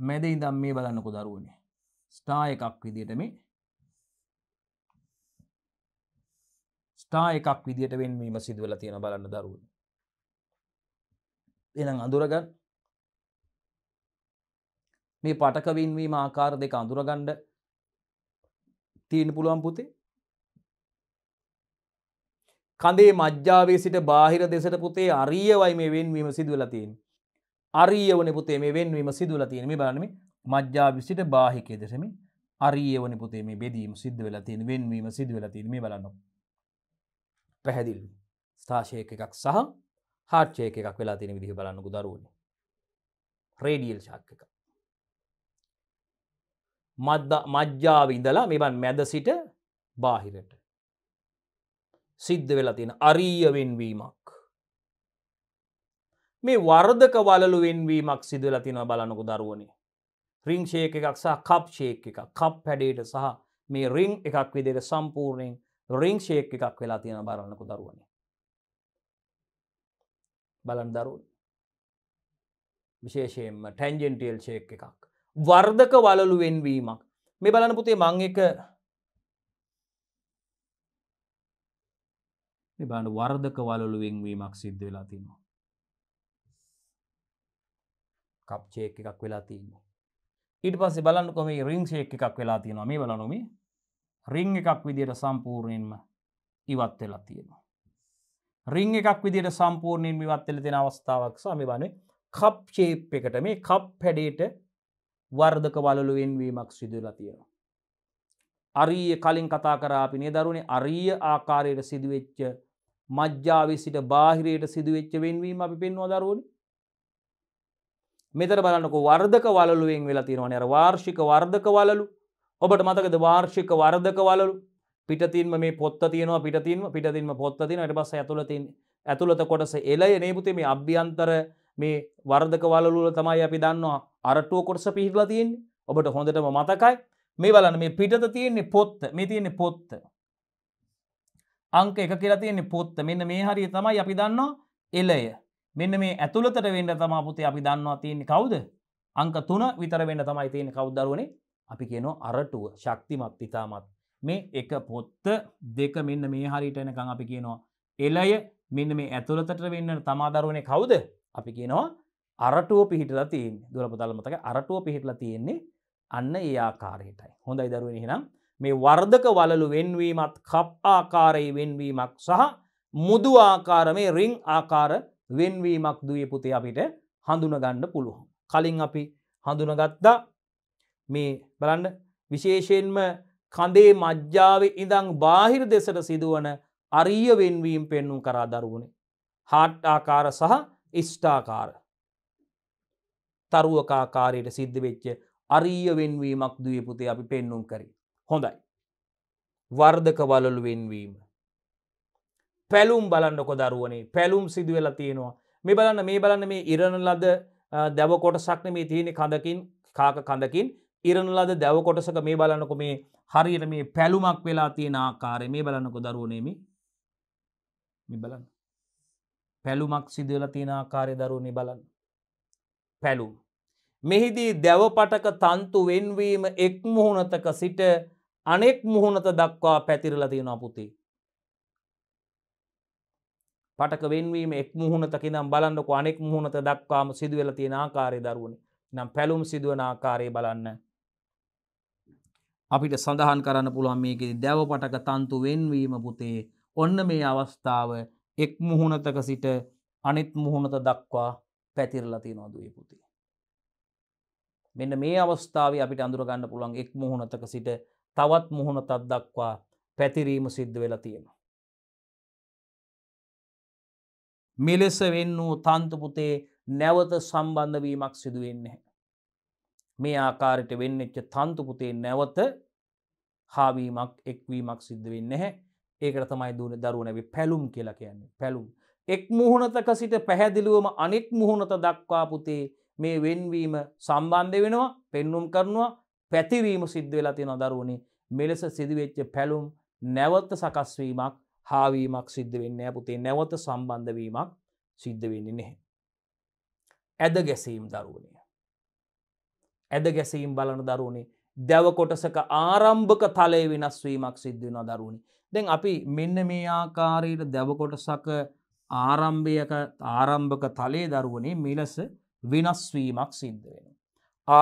මැද ඉඳම් මේ බලන්නකො දරුවනේ ස්ටා එකක් විදියට මේ ස්ටා එකක් විදියට වෙන්වීම සිදුවල තියෙන බලන්න දරුවන එනම් අඳුරගන්න මේ පටක වෙන්වීම ආකාර දෙක අඳුරගණ්ඩ තියෙන පුළුවන් පුතේ කඳේ මජ්ජාවේ සිට බාහිර දෙසට පුතේ අරියවයි මේ වෙන්වීම සිදුවලතින් අරියවනි පුතේ මේ වෙන්වීම සිදුවල තියෙන මේ බලනම මජ්‍යා විසිට බාහික දෙසමි අරියවනි පුතේ මේ බෙදීම සිද්ධ වෙලා තියෙන වෙන්වීම සිදුවල තියෙන මේ බලන්න පැහැදිල් ස්ථාශයක එකක් සහ හාට්චයක එකක් වෙලා තියෙන විදිහ බලන්නකු දරුවන රේඩියල් ශක් එක මජ්ජාව ඉඳලා මෙබන් මැද සිට බාහිරට සිද්ධ වෙලා තියෙන අරීය වෙන්වීමක් මේ වර්ධක වලු වෙන්වීමක් සිදුවල තින බලනකු දරුවනේ. රිංශේක එකක් සහ කප් ශේක එක කප් හැඩේට සහ මේ රිං එකක් විදිර සම්පූර්ණයෙන් රිං ශේක එකක් වෙලා තියෙන බලන්නකු දරුවනේ. බලන් දරුවන් විශේෂයෙන්ම ටැන්ජෙන්ටියල් ශේක එකක්. වර්ධක වලලු වෙන්වීමක් මේ බලන පුතේ මං එක බඩු වර්ධක වලලු වෙන්වීමක් සිද්ධ වෙලා තිනවා. කප් චේක් එකක් වෙලා තියන්නේ ඉට පස්සේ බලන්නකොම රිං ෂේක් එකක් වෙලා තියෙනවා මේ බලනුම රිං එකක් විදියට සම්පූර්ණයෙන්ම ඉවත් වෙලා තියෙනවා රිං එකක් විදියට සම්පූර්ණයෙන් ඉවත්වෙල තියෙන අවස්ථාවක් සමි බනේ කප් චේප් එකට මේ කප් හැඩේට වර්ධක වලලු වෙන්වීමක් සිදුලා තියෙනවා අරීය කලින් කතා කරා අපි නේ දරුණේ අරීය ආකාරයට සිදුවෙච්ච මජ්ජාවි සිට බාහිරයට සිදුවෙච්ච වෙන්වීම අපි පෙන්වා දරුවනේ මෙතර බලන්නකු වර්ධක වලුවෙන් වෙලා තියෙනවන අර වාර්ෂික වර්ධක වලලු ඔබට මතකද වාර්ෂික වර්ධක වලලු පිටතින්ම මේ පොත්ත තියෙනවා පිටතින්ම පිටතින්ම පොත්ත තින යට පස ඇතුළතින් ඇතුළත කොටස එලය නේපුතේ මේ අභ්‍යන්තර මේ වර්ධක වලලුල තමයි අපි දන්නවා අරටුව කොටස පිහිටලා තියෙන් ඔබට හොඳටම මතකයි මේ බලන්න මේ පිටත තියෙන්නේ පොත්ත මේ තියෙන්නේ පොත්ත අංක එක කියලා තියෙන්නේ පොත්ත මෙන්න මේ හරිය තමයි අපි දන්නවා එලය මෙන්න මේ ඇතුළතට වෙන්ඩ තමා පුතේ අපි දන්නවා තියන්නේ කවුද අංක තුන විතර වෙන්න තමයි තියෙන කවුදරුවනේ අපි කියනෝ අරටුව ශක්තිමත් ඉතාමත් මේ එක පොත්ත දෙක මෙන්න මේ හරිට එනකං අපි කියනවා එලය මෙන්න මේ ඇතුළතට වෙන්න තමාදරුවනේ කවුද අපි කියනවා අරටුව පිහිටලා තියෙන් දුරපදල්මතක අරටුව පිහිටලා තියෙන්නේ අන්න ඒ ආකාරයටයි හොඳයි දරුවෙන හෙනම් මේ වර්ධක වලලු වෙන්වීමත් කප් ආකාරයේ වෙන්වීමක් සහ මුදු ආකාර මේ රිං ආකාර වෙන්වීමක් දුවේ පුතේ අපිට හඳුනගන්න පුළුවන්. කලින් අපි හඳුනගත්තා මේ බලන්න විශේෂයෙන්ම කඳේ මජ්ජාවේ ඉඳං බාහිර දෙසට සිදුවන අරිය වෙන්වීම් පෙන්නුම් කරා දරුවනේ. හාට්ටාකාර සහ ඉෂ්ඨාකාර. තරුවකාකාරයට සිද්ධ වෙච්ච අරීය වෙන්වීමක් දුවපුතේ අපි පෙන්නුම් කරේ. හොඳයි. වර්ධක වලලු වෙන්වීම. පැලුම් බලන්නකො දරුවනේ පැලුම් සිදුවෙලා තියෙනවා මේ බලන්න මේ බලන්න මේ ඉරණ ලද දැව කොටසක්න මේ තියෙන කඳකින් කාක කඳකින් ඉරණ ලද දැව කොටසක මේ බලන්නකො මේ හරියට මේ පැලුමක් වෙලා තියෙන ආකාරය මේ බලන්නකො දරුවනේම මේ බලන්න පැලුමක් සිදුවල තියෙන ආකාරය දරුවනේ බලන්න පැලුම් මෙහිදී දැවපටක තන්තු වෙන්වීම එක් මුහුණතක සිට අනෙක් මුහුණත දක්වා පැතිරල තියෙන අපපුතේ. පටක වෙන්වීම එක් මුහුණතකිනම් බලන්නක අනෙක් මුහුණත දක්වාම සිදුවෙල තියෙන ආකාරය දරුවනි නම් පැලුම් සිදුවන ආකාරය බලන්න. අපිට සඳහන් කරන්න පුළුවන් මේකෙ දැව පටක තන්තු වෙන්වීම පුතේ ඔන්න මේ අවස්ථාව එක් මුහුණතක සිට අනිත් මුහුණත දක්වා පැතිරලති නොදුවේ පුතේ. මෙන්න මේ අවස්ථාව අපිට අඳුරගන්න පුළුවන් එක් මුහුණතක සිට තවත් මුහුණතත් දක්වා පැතිරීම සිද්ධ වෙලා තියෙනවා. මෙලෙස වෙන්න වූ තන්තපුතේ නැවත සම්බන්ධවීමක් සිදුවෙන්නේ. මේ ආකාරයට වෙන්නච්ච තන්තුපුතේ නැවත හාවීමක් එක්වීමක් සිද්ධ වෙන්න හැ ඒකට තමයි දුන දරුවනැවි පැලුම් කියලා කියන්නේ පැලුම්. එක් මුහුණතක සිට පැහැදිලුවම අනෙක් මුහුණත දක්වාපුතේ මේ වෙන්වීම සම්බන්ධය වෙනවා පෙන්නුම් කරනවා පැතිවීම සිද්ධ වෙලා තියෙන දරුවනේ මෙලෙස සිදුවෙච්ච පැලුම් නැවත්ත සකස්වීමක් හාවීමක් සිද්ධ වෙන්න පුතේ නැවත සම්බන්ධවීමක් සිද්ධ වෙන්න නැහැ. ඇද ගැසීම් දරුවනය. ඇද ගැසීම් බලන දරුණේ දැව කොටසක ආරම්භක තලය වෙනස්වීමක් සිද්ධ වෙන දරුණි. දැන් අපි මෙන්න මේ ආකාරයට දැවකොටසක ආරම්භයක ආරම්භක තලේ දරුවනේ මිලස වෙනස්වීමක් සිද්ධ වෙන.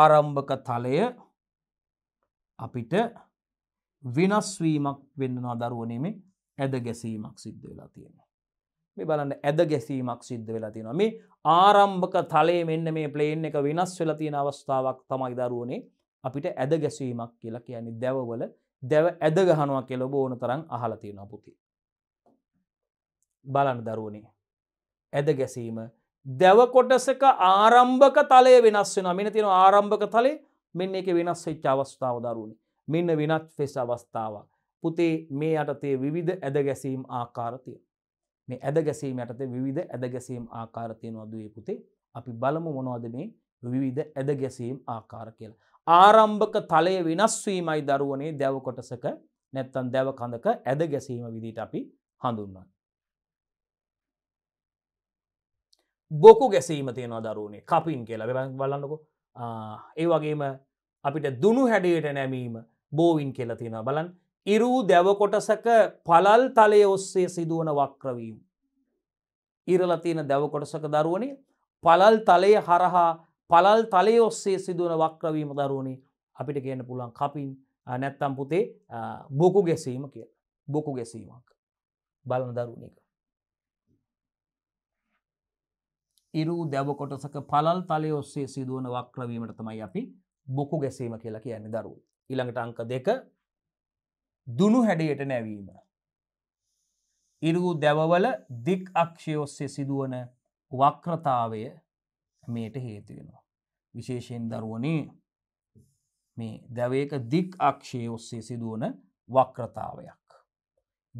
ආරම්භක තලය අපිට වෙනස්වීමක් වෙන්නවා දරුවනේ මේ ඇද ගැසීමක් සිද්ධ වෙලා තියෙනවා. මේ බලන්න ඇද ගැසීමක් සිද්ධ වෙලා තියෙනවා මේ ආරම්භක තලේ මෙන්න මේ ප්ලේන් එක වෙනස් වෙලා තියෙන අවස්ථාවක් තමයි දරුවනේ අපිට ඇද ගැසීමක් කියලා කියන්නේ දැවවල දැව ඇද ගහනවා කියලා ඔබ ඕන තරම් අහලා තියෙනවා පුතේ බලන්න දරුවනේ ඇද ගැසීම දැව කොටසක ආරම්භක තලය වෙනස් වෙනවා මෙන්න තියෙන ආරම්භක තලේ මෙන්න එක වෙනස් වෙච්ච අවස්ථාව දරුවනේ මෙන්න වෙනස් වෙච්ච අවස්ථාවක් පුතේ මේ යටතේ විවිධ ඇදගැසීම් ආකාරතිය. මේ ඇදගැසීම යටතේ විධ ඇදගැසීම් ආකාරතියනවා දේ පුතේ අපි බලමු මොනවද මේ විවිධ ඇදගැසීම් ආකාර කියලා. ආරම්භක තලය වෙනස්වීමයි දරුවනේ දැව කොටසක නැත්තන් දැව කඳක ඇද ගැසීම විදිට අපි හඳුන්වන්. බොකු ගැසීම තියෙනවා දරුවනේ කපින් කියලා බැ බලන්නකො ඒ වගේම අපිට දුනු හැඩයට නැමීම බෝවින් කියලා තියෙනවා බලන් ඉරූ දැවකොටසක පලල් තලය ඔස්සේ සිදුවන වක්‍රවීම්. ඉරලතියන දැවකොටසක දරුවනේ පලල් තලය හරහා පලල් තලය ඔස්සේ සිදුවන වක්‍රවීම දරුවනේ අපිට කියන්න පුළන් කපින් නැත්තම් පුතේ බොකු ගැසීම කිය බොකු ගැසීමක් බලන දරුණ එක. ඉරු දැවකොටසක පලල් තලය ඔස්සේ සිදුවන වක්‍රවීමට තමයි අපි බොකු ගැසීම කියලා කියන්නේ දරුව. ඉළඟට අංක දෙක දුනු හැඩයට නැවීම. ඉරූ දැවවල දික් අක්ෂය ඔස්සේ සිදුවන වක්‍රතාවය මේට හේතුවෙනවා. විශේෂයෙන් දරුවනේ මේ දැවේක දික් අක්ෂය ඔස්සේ සිදුවන වක්‍රතාවයක්.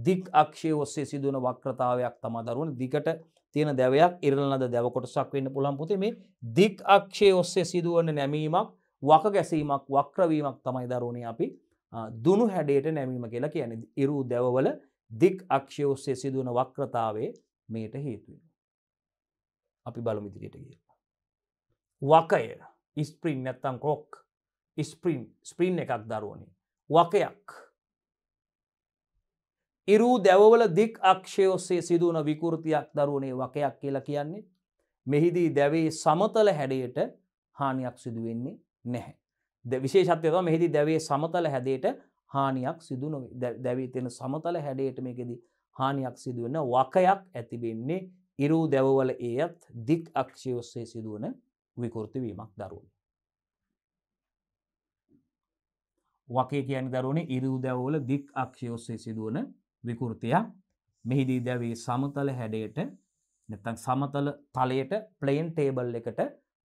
දික් අක්ෂය ඔස්සේ සිදුවන වක්‍රතාවයක් තම දරුවන දිකට තියෙන දැවයක් ඉරලනද දැවකොටසක් වෙන්න පුළන් පුතේ මේ දික් අක්ෂය ඔස්සේ සිදුවන නැමීමක් වක ගැසීමක් වක්‍රවීමක් තමයි දරුණේ අපි දුනු හැඩයට නැමීම කියලා කියන ඉරු දැවවල දික් අක්ෂය ඔස්සේ සිදුවන වක්‍රතාවේ මේට හේතුවෙන. අපි බලමිදිරියට ගිය. වකය ඉස්ප්‍රීන් නැත්තම් කොක් ස්ප්‍රීන් ස්ප්‍රීන් එකක් දරුවනේ වකයක් ඉරූ දැවවල දික් අක්ෂය ඔස්සේ සිදුවන විකෘතියක් දරුවනේ වකයක් කියලා කියන්නේ මෙහිදී දැවේ සමතල හැඩයට හානියක් සිදුවෙන්නේ නැහැ. විශේෂත්වයව මෙහිදි දැවේ සමතල හැදේට හානියක් සිදුන දැවී තියෙන සමතල හැඩයට මේකෙදී හානියක් සිදුවන වකයක් ඇතිබෙන්නේ ඉරූ දැවවල ඒයත් දික් අක්ෂය ඔස්සේ සිදුවන විකෘතිවීමක් දරුණ. වකේ කියන දරුණ ඉරූ දැවවල දික් අක්ෂය ඔස්සේ සිදුවන විකෘතියක් මෙහිදී දැවේ සමතල හැඩයට නැතන් සමතල තලයට ප්ලේන් ටේබල් එකට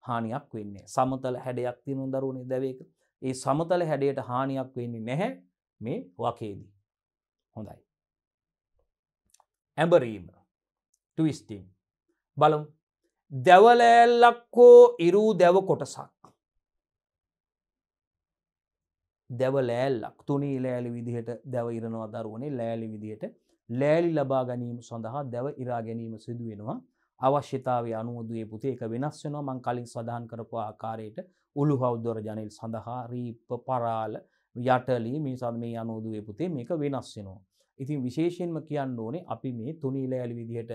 හානියක් වෙන්නේ සමතල හැඩයක් තිනු දරුණේ දැවේක ඒ සමතල හැඩයට හානියක් වෙන්නේ නැහැ මේ වකේදී හොඳයි ඇඹරීම ටවිස්ටිම් බලම් දැවලෑල්ලක්කෝ ඉරූ දැව කොටසක් දැවලෑල්ලක් තුනී ලෑලි විදිහට දැව ඉරනවා දරුවනේ ලෑලි විදිහයට ලෑලි ලබා ගැනීම සඳහා දැව ඉරා ගැනීම සිදුවෙනවා අවශ්‍යතාව අනුවදේ පුතේ එක වෙනස්වනවා මං කලින් සඳහන් කරපු ආකාරයට උළු හෞද්දොර ජනල් සඳහා රීප පරාල යටලී මිනිසාද මේ අනුවදුවේ පුතේ මේක වෙනස්වෙනවා. ඉතින් විශේෂයෙන්ම කියන්න ඕනේ අපි මේ තුනී ලෑලි විදිහට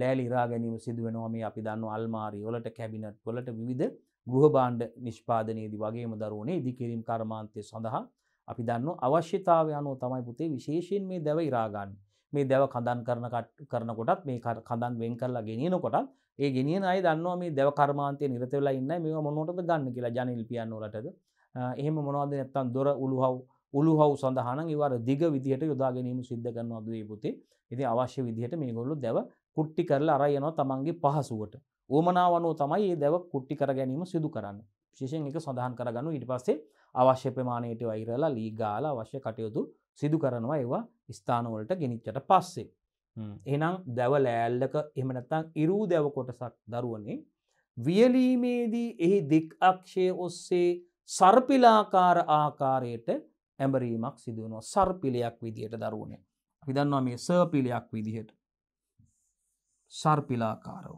ලෑලි රා ගැනීම සිදුවනවා මේ අපි දන්න අල්මාරි වලට කැබිනට් වලට විවිධ ගෘහ බාණ්ඩ නිෂ්පාදනයේදී වගේම දරුවනේ ඉදිකිරීම් කර්මාන්තය සඳහා අපි දන්න අවශ්‍යතාවය අනුව තමයි පුතේ විශේෂයෙන් මේ දැව ඉරා ගන්න. මේ දැව කඳන් කරන කරනකොටත් මේ කඳන් වෙන් කරලා ගෙනියනකොටත් ඒ ගෙනියන අය දන්නවා මේ දැව කර්මාන්තය නිරත වෙලා ඉන්න මේ මොනොටද ගන්න කියලා ජනල් පියන්නෝලටද එහෙම මොනවද නැත්තන් දොර උළුහව් උළුහව් සඳහන ඉවර දිග විදිහට යොදා ගැනීම සිද්ධ කරනවා දේ පුතේ ඉති අවශ්‍ය විදිහට මේ ගොල්ලු දැව කුට්ටි කරලා අරයනවා තමන්ගේ පහසුවට ඕමනාවනෝ තමයි ඒ දැව කුට්ටි කර ගැනීම සිදු කරන්න ශේෂෙන් එක සඳහන් කරගන්න ඊට පස්සේ අවශ්‍ය ප්‍රමාණයට වෛරලා ලීගාල අවශ්‍ය කටයුතු සිදු කරනවා ඒවා ස්ථානවලට ගෙනනිච්චට පස්සේ. එනම් දැව ලෑල්ලක එමනත්තං ඉරූ දැව කොටසක් දරුවනේ. වියලීමේදී එහි දික් අක්ෂය ඔස්සේ සර්පිලාකාර ආකාරයට ඇඹරීමක් සිදුවනවා සර්පිලයක් විදිහයට දරුවනේ. විදන්නවා මේ සර්පිලයක් විදිහට. සර්පිලාකාරව.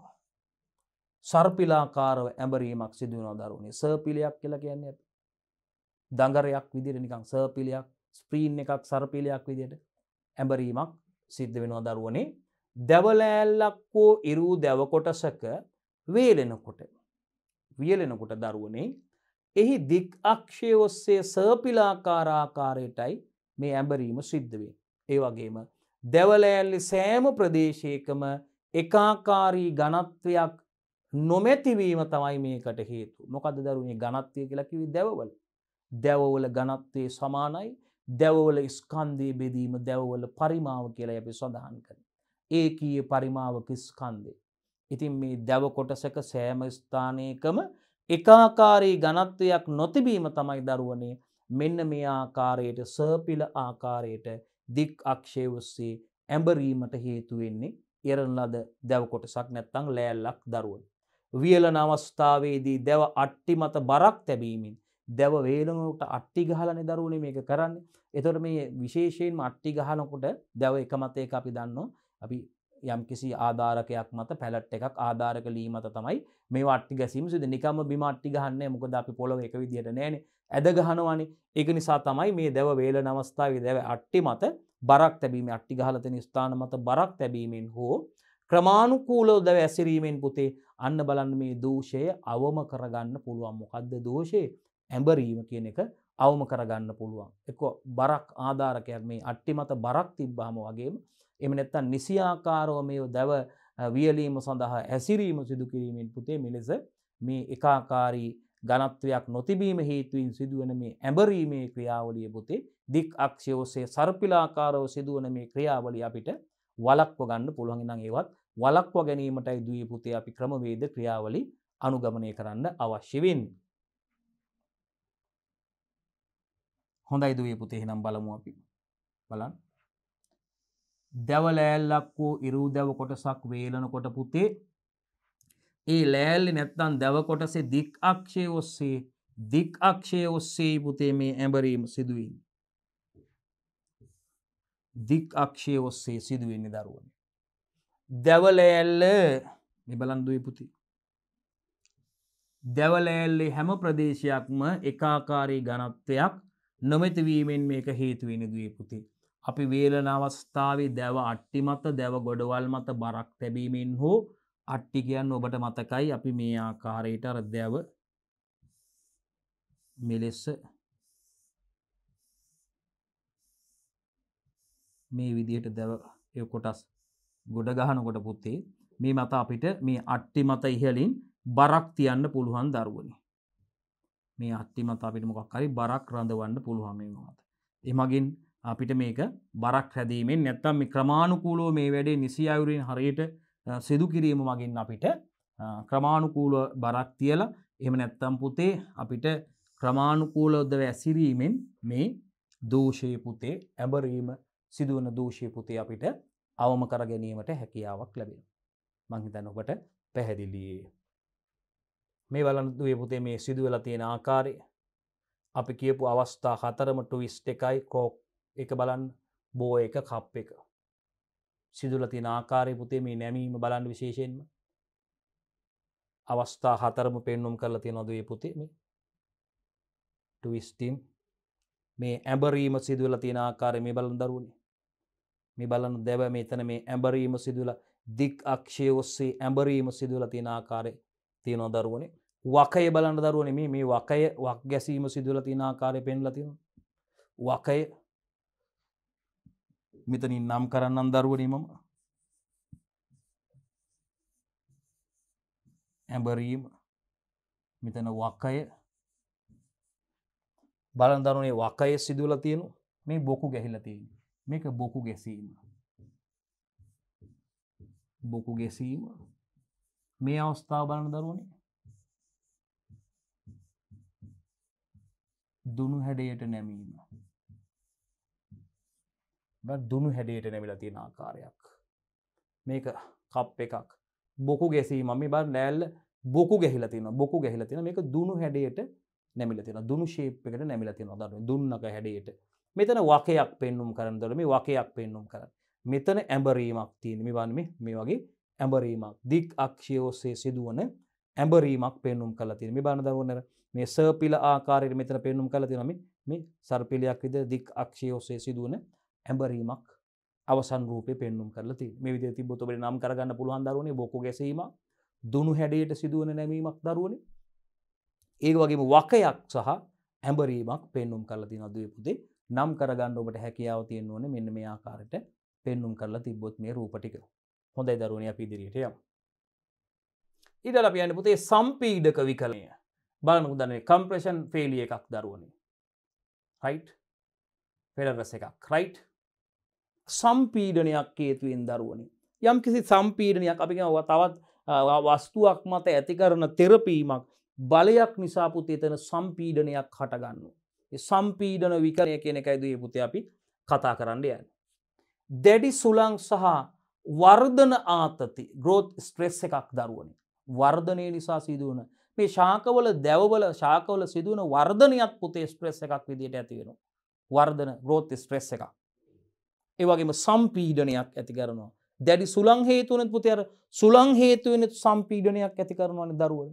සර්පිලාකාරව ඇඹරීමක් සිදුවන දරුණේ සර්පිලයක් කියලා කියන්නේ ඇත. දඟරයක් විදිර නිකං සර්පිලයක් ස්ප්‍රීන් එකක් සරපීලයක් විදියට ඇඹරීමක් සිද්ධ වෙනවා දරුවනේ දැවලෑල්ලක් වෝ ඉරූ දැවකොටසක වේලෙනකොට වියලෙනකොට දරුවනේ එහි දික් අක්ෂය ඔස්සේ සර්පිලාකාරාකාරයටයි මේ ඇඹරීම සිද්ධ වේ. ඒ වගේම දැවලෑල්ලි සෑම ප්‍රදේශයකම එකාකාරී ගණත්වයක් නොමැතිවීම තමයි මේකට හේතු. මොකද දරුණේ ගණත්වය කියලා කිවි දැවවල. දැවවල ගණත්වයේ සමානයි දැවවල ස්කන්දය බෙදීම දැවවල පරිමාව කියලා අපි සඳහන් කන. ඒ කියය පරිමාවක ස්කන්දේ. ඉතින් මේ දැව කොටසක සෑම ස්ථානයකම එකාකාරී ගණත්වයක් නොතිබීම තමයි දරුවනේ මෙන්න මේ ආකාරයට සර්පිල ආකාරයට දික් අක්ෂය ඔස්සේ ඇඹරීමට හේතුවෙන්නේ එරලද දැවකොටසක් නැත්තං ලෑල්ලක් දරුවන්. වියලන අවස්ථාවේදී දැව අට්ටි මත බරක් තැබීමින් දැව වේලනට අට්ටි ගහලනේ දරුවනේ මේක කරන්නේ. එතකොට මේ විශේෂයෙන්ම අට්ටි ගහනකොට දැව එකමත ඒක අපි දන්නවා. අපි යම් කිසි ආධාරකයක් මත පැලට් එකක් ආධාරක ලී මත තමයි මේ වට්ටි ගැසීම සිද නිකම බිමට්ටි ගහන්න මොකද අපි පොළොව එක විදිහට නෑන ඇද ගහනවානි ඒක නිසා තමයි මේ දැව වේල නවස්ථාව දැව අට්ටි මත බරක් තැබීම අට්ටි ගහලතන ස්ථාන මත බරක් තැබීමෙන් හෝ ක්‍රමාණුකූලව දැව ඇසිරීමෙන් පුතේ අන්න බලන්න මේ දූෂය අවම කරගන්න පුළුවන් මොකක්ද දෝෂයේ ඇඹරීම කියන එක අවම කරගන්න පුළුවන්. එක බරක් ආධාරකයක් මේ අට්ටි මත බරක් තිබ්බාම වගේම එම නැත්තන් නිසියාකාරෝ මේ දැව වියලීම සඳහා ඇසිරීම සිදුකිරීමෙන් පුතේ මිලෙස මේ එකාකාරී ගනත්වයක් නොතිබීම හේතුවින් සිදුවන මේ ඇඹරීමේ ක්‍රියාවලිය පුතේ දික් අක්ෂයෝසේ සර්පිලාකාරව සිදුවන මේ ක්‍රියාවලිය අපිට වලක්ව ගන්න පුළුවන්ගනම් ඒවත් වලක්ව ගැනීමටයි දී පුතේ අපි ක්‍රමවේද ක්‍රියාවලි අනුගමනය කරන්න අවශ්‍යවෙන්. හොඳයි දුවේ පුතේ නම් බලමු අපි බලන් දැව ලෑල්ලක් වූ ඉරූ දැව කොටසක් වේලනකොට පුතේ ඒ ලෑල්ලි නැත්තන් දැව කොටසේ දික් අක්ෂය ඔස්සේ දික් අක්ෂය ඔස්සේ පුතේ මේ ඇඹරීම සිදුවී දික් අක්ෂය ඔස්සේ සිදුවෙන්නේ දරුවන දැවලෑල්ල මෙබලන් දුයි පුති දැවලෑල්ලේ හැම ප්‍රදේශයක්ම එකාකාරී ගණත්වයක් නොමැතිවීමෙන් මේක හේතුවෙන දී පුති. අපි වේලන අවස්ථාවේ දැව අට්ටි මත දැව ගොඩවල් මත බරක් තැබීමෙන් හෝ අට්ටි කියන්න ඔබට මතකයි අපි මේ ආකාරයට අර දැව මෙලෙස්ස මේ විදිහට දැව එ කොටස් ගොඩ ගහනකොට පුත්තේ මේ මත අපිට මේ අට්ටි මත ඉහලින් බරක් තියන්න පුළුවන් දරුවනි මේ අත්තිමත් අපිට මොකක් හරි බරක් රඳවන්න පුළුවන් මේ මොහොත. එමගින් අපිට මේක බරක් හැදීමෙන් නැත්තම් මේ ක්‍රමානුකූලව මේ වැඩේ නිසි අයුරින් හරියට සිදු කිරීම මගින් අපිට ක්‍රමානුකූල බරක් තියලා එහෙම නැත්තම් පුතේ අපිට ක්‍රමානුකූලොද්දව ඇසිරීමෙන් මේ දෝෂය පුතේ ඇබරීම සිදුවන දෝෂය පුතේ අපිට අවම කර ගැනීමට හැකියාවක් ලැබෙන. මංහිතන් ඔබට පැහැදිලියේ. මේ වලඳුවේ පුතේ මේ සිදුවල තියෙන ආකාරය අපි කියපු අවස්ථා හතරම ටවිස්ට එකයි කෝක් එක බලන් බෝ එක කප් එක සිදුල තින ආකාරය පුතේ මේ නැමීම බලන් විශේෂයෙන්ම අවස්ථා හතරම පෙන්නුම් කරලා තියෙන නොදේ පුතේ මේ ටවිස්ටම් මේ ඇබරීම සිදුවල තියෙන ආකාරය මේ බලන් දරුණේ මේ බලන්න දැව මෙතන මේ ඇඹරීම සිදුවල දික් අක්ෂය ඔස්සේ ඇඹරීම සිදුවල තියෙන ආකාරය තියෙනවා දරුවනේ වකය බලන්න දරුවන මේ මේ වකය වක් ගැසීම සිදුවල තින ආකාරය පෙන් ලතින වකය මෙතනින් නම් කරන්නන් දරුවනීමම ඇඹරීම මෙතන වකය බලන් දරුණේ වකය සිදුවල තියෙනු මේ බොකු ගැහිලතියෙන මේක බොකු ගැසීම බොකු ගැසීම මේ අවස්ථාව බලන දරුවනේ දුනු හැඩයට නැමීම දුනු හැඩයට නැමිලා තියෙන ආකාරයක් මේක කප් එකක් බොකු ගැසීම මේ බර නෑල්ල බොකු ගැහිල තින බොකු ගැහිල තින මේක දුණු හැඩයට නැමිල තින දුණු ශේප්කට නැමිල තින දර දුන්නක හැඩයට මෙතන වකයක් පෙන්නුම් කරන දර මේ වකයක් පෙන්නුම් කර මෙතන ඇඹරීමක් තියෙන මෙවන් මේ මේ වගේ ඇඹරීමක් දික් අක්ෂයෝස්සේ සිදුවන ඇඹරීමක් පෙන්නුම් කලා තින මේ බණ දරුවන්නර මේ සර්පිල ආකාරයට මෙතන පෙන්නුම් කරලා තියෙනවා මේ සර්පිලයක් විදිහ දික් අක්ෂය ඔස්සේ සිදුවන ඇඹරීමක් අවසන් රූපේ පෙන්නුම් කරලා තියෙනවා. මේ විදිහට තිබ්බොත් ඔබට නම් කරගන්න පුළුවන් දරුවනේ බොකු ගැසීම, දුණු හැඩයට සිදුවන නැමීමක් දරුවනේ. ඒ වගේම වකයක් සහ ඇඹරීමක් පෙන්නුම් කරලා තියෙනවා දුවේ පුතේ. නම් කරගන්න ඔබට හැකියාව තියෙන්න ඕනේ මෙන්න මේ ආකාරයට පෙන්නුම් කරලා තිබ්බොත් මේ රූප ටික. හොඳයි දරුවනේ අපි ඉදිරියට යමු. ඊට අපි යන්නේ පුතේ සම්පීඩක විකලනය. බලන්න උදනේ කම්ප්‍රේෂන් ෆේලිය එකක් දරුවනේ රයිට් පෙඩරස එකක් රයිට් සම්පීඩනයක් හේතුවෙන් දරුවනි යම් කිසි සම්පීඩනයක් අපි තවත් වස්තුවක් මත ඇති කරන තෙරපීමක් බලයක් නිසා පුතේ තන සම්පීඩනයක් හටගන්න සම්පීඩන විකරය කියන එකයිදේ පුත අපි කතා කරන්න යන්න දැඩි සුළං සහ වර්ධන ආතති ග්‍රෝත් ස්ට්‍රෙස් එකක් දරුවනි වර්ධනය නිසා සිදුවන මේ ශාකවල දැවවල ශාකවල සිදුවන වර්ධනයක් පුතේ ස්ට්‍රෙස් එකක් විදිට ඇතිවෙන වර්ධන රෝත් ස්ට්‍රෙස් එක ඒවගේම සම්පීඩනයක් ඇති කරනවා දැඩි සුළං හේතුවනත් පුතියර සුළං හේතුවෙන සම්පීඩනයක් ඇති කරනවන දරුවන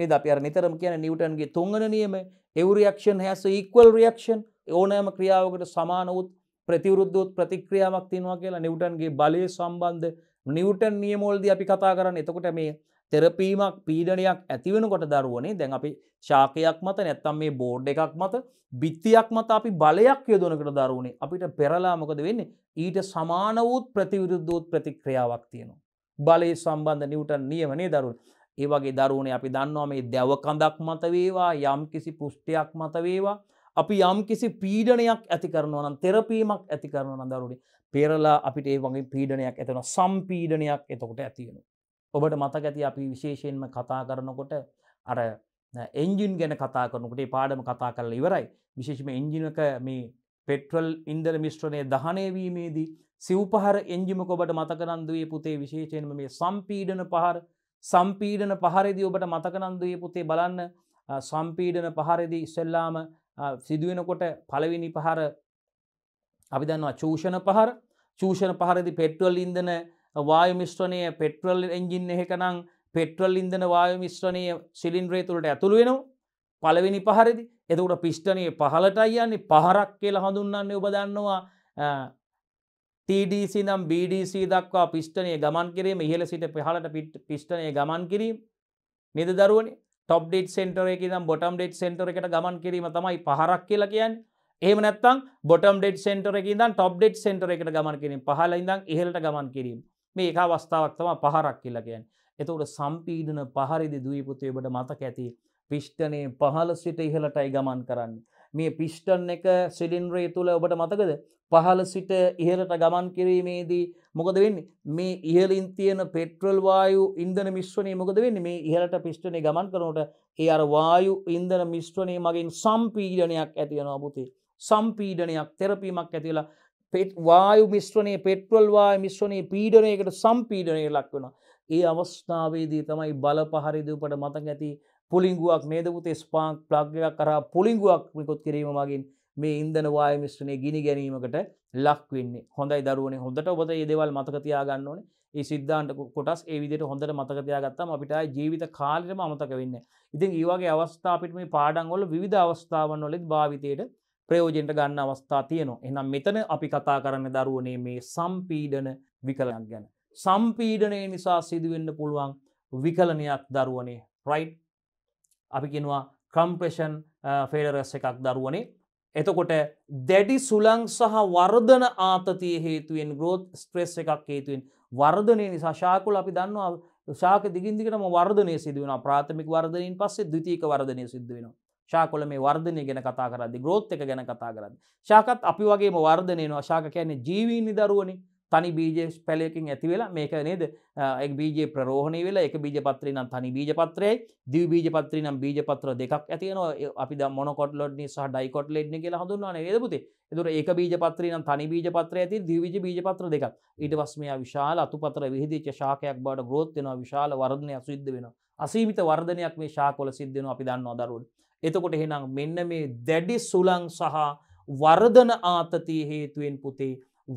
මේ අප නිතරම කියන නිවටන්ගේ තුංගන නියම එවරක්ෂන් හැස ඉක්වල් රියක්ෂන් ඕනෑම ක්‍රියාවකට සමානවත් ප්‍රතිවරුද්ධොත් ප්‍රතික්‍රියාවක් තිනවා කියලා නිවටන්ගේ බලය සම්බන්ධ නිවටන් නියමෝල්ද අපි කතා කරන්න එතකොට මේ තෙරපීමක් පීඩනයක් ඇතිවෙනකොට දරුවනේ දැන් අපි ශාකයක් මත නැත්තම් මේ බෝඩ් එකක් මත බිත්තියක් මත අපි බලයක් යොදනකට දරුවනේ අපිට පෙරලා මොකද වෙන්නේ ඊට සමාන වූත් ප්‍රතිවිරුද්ධූත් ප්‍රතික්‍රියාවක් තියෙනවා. බලය සම්බන්ධ නිවටන් නියමනේ දරුවන්. ඒ වගේ දරුවනේ අපි දන්නවා මේ දැව කඳක් මත වේවා යම් කිසි පුෂ්ටයක් මත වේවා අපි යම් කිසි පීඩනයක් ඇති කරනවා නම් තෙරපීමක් ඇති කරනවා නම් දරුවනේ පෙරලා අපිට ඒ වගේ පීඩනයක් ඇතිවෙනවා සම්පීඩනයක් එතකොට ඇති වෙනවා. ඔබට මතක ඇති අපි විශේෂයෙන්ම කතා කරනකොට අර එන්ජින් ගැන කතා කරනකට පාඩම කතා කරල ඉවරයි විශේෂම එන්ජිනක මේ පෙට්‍රල් ඉන්දල මිශ්‍රණය දහනයවීමේදී සිව්පහර එන්ජිමක ඔබට මතකනන්දුවේ පුතේ විශේෂයෙන්ම මේ සම්පීඩන පහර සම්පීඩන පහරදි ඔබට මතකනන්දුවේ පුතේ බලන්න සම්පීඩන පහරදි ඉස්සෙල්ලාම සිදුවෙනකොට පලවෙනි පහර අපි දන්නවා චූෂණ පහර චූෂණ පහරදි පෙට්වල් ඉන්දන වායමිශ්‍රණය පෙට්‍රල් එංජින් එහෙකනම් පෙට්‍රල් ඉන්දන වායමිශ්‍රණය සිලින්ද්‍රේ තුළට ඇතුළුවෙනවා පලවෙනි පහරිදි එතකට පිෂ්ටනය පහලට අයන්නේ පහරක් කියල හඳුන්නන්නේ ඔබදන්නවා TDC නම් BDC දක්වා පිෂ්ටනය ගමන් කිරීම ඉහල සිට පහලට පිෂ්ටනය ගමන් කිරීම නිද දරුවනි ටොප්ඩේට් සෙන්ටර එක නම් බොටම් ඩේට් සෙන්ටර එකට ගමන් කිරීම තමයි පහරක් කියලා කියන්න ඒම නැත්තම් බොටම් ඩෙට් සෙන්ටර එක දම් ටොප් ඩෙට් සෙන්ටර එකට ගමන් කිරීම පහල ඉඳම් ඉහලට ගමන් කිරීම මේ එක අවස්ථාවක් තම පහරක් කියලකයන් එතකට සම්පීඩන පහරිදි දීපුතයබට මතක ඇති පිෂ්ටනය පහල සිට ඉහලටයි ගමන් කරන්න මේ පිෂ්ටන් එක සිලින්රේ තුළ ඔබට මතකද පහල සිට ඉහලට ගමන් කිරීමේදී මොකද වෙන්න මේ ඉහලින් තියෙන පෙට්‍රල් වායු ඉන්දන මිශ්වනය මොකද වෙන්න මේ ඉහලට පිෂ්ටනය ගමන් කරනට ඒ අර වායු ඉන්දන මිශ්වනය මගින් සම්පීඩනයක් ඇතියෙන අබුතේ සම්පීඩනයක් තෙරපීමක් ඇතිලා පෙට් වායු මිශ්‍රණය පෙට්වල් වාය මිශ්‍රණය පීඩනයකට සම්පීඩනය ලක් වෙන. ඒ අවස්ථාවේදී තමයි බල පහරිදූපට මතක ඇති පුලිංගුවක් මේදපුතේ ස්පාංක් ප්ලග්ගයක් කරා පුලිංගුවක් මිකොත් කිරීම මගින් මේ ඉන්දන වාය මිශ්‍රණය ගිනි ගැනීමකට ලක්වෙන්නේ හොඳයි දරුවනේ හොඳට ඔබත ඒදවල් මතකතියා ගන්න ඕනේ ඒ සිද්ධාන්ට කොටස් ඒ විදිට හොඳට මතකතියා ගත්තම අපිට ජීවිත කාලෙම අමතක වෙන්න ඉතින් ඒවාගේ අවස්ථාපිට මේ පාඩන්ගොල විධ අවස්ථාවන් නොලෙත් භාවිතයට ප්‍රයෝජෙන්ට ගන්න අවස්ථා තියනවා එනම් මෙතන අපි කතා කරන්න දරුවනේ මේ සම්පීඩන විකලයක් ගැන. සම්පීඩනය නිසා සිදුවෙන්න පුළුවන් විකලනයක් දරුවනේ රයි් අපි කිෙනවා කම්ප්‍රේෂන් ෆෙඩරස් එකක් දරුවනේ එතකොට දැඩි සුළං සහ වර්ධන ආතතිය හේතුවෙන් ග්‍රෝත් ස්ට්‍රෙස් එකක් හේතුවෙන් වර්ධනය නිසා ශාකුල අපි දන්නවා ශාක දිගින්දිකටම වර්ධනය සිදුවෙන ප්‍රාථමික වර්ධනයෙන් පස්සේ දතික වර්ධනය සිද්ධ වෙනවා ශාකොල මේ වර්ධනය ගැන කතා කරදි ග්‍රෝත් එක ගැන කතා කරද. ශාකත් අපි වගේම වර්ධනයනවා ශාක කියන්නේ ජීවීනි දරුවනි තනි බීජ පැලයකින් ඇතිවෙලා මේක නේද එක් බීජ ප්‍රරෝහණය වෙලා එක බීජ පත්‍රී නම් තනි බීජ පත්‍රයයි දිව බීජ පත්‍රී නම් බීජ පත්‍ර දෙකක් ඇතියනවා අපි ද මොනකොට්ලොඩ්නි සහ ඩයිකොට් ලෙඩ්න කියලා හඳුන්වාන ඒදපුතේ එතුර ඒක බීජ පත්‍රී නම් තනි බීජ පත්‍රය ඇති දිවිජ බීජ පත්‍ර දෙකක් ඊට වස්මය විශාල අතුපතර විහිදිච්ච ශාකයක් බාට ග්‍රෝත් වෙනවා විශාල වර්ධනයක් සිද්ධ වෙනවා අසීමිත වර්ධනයක් මේ ශාකොල සිද්ධ වෙනවා අපි දන්නවා දරුවෝ එතකොට එහෙනම් මෙන්න මේ දැඩි සුළං සහ වර්ධන ආතතිය හේතුවෙන් පුතේ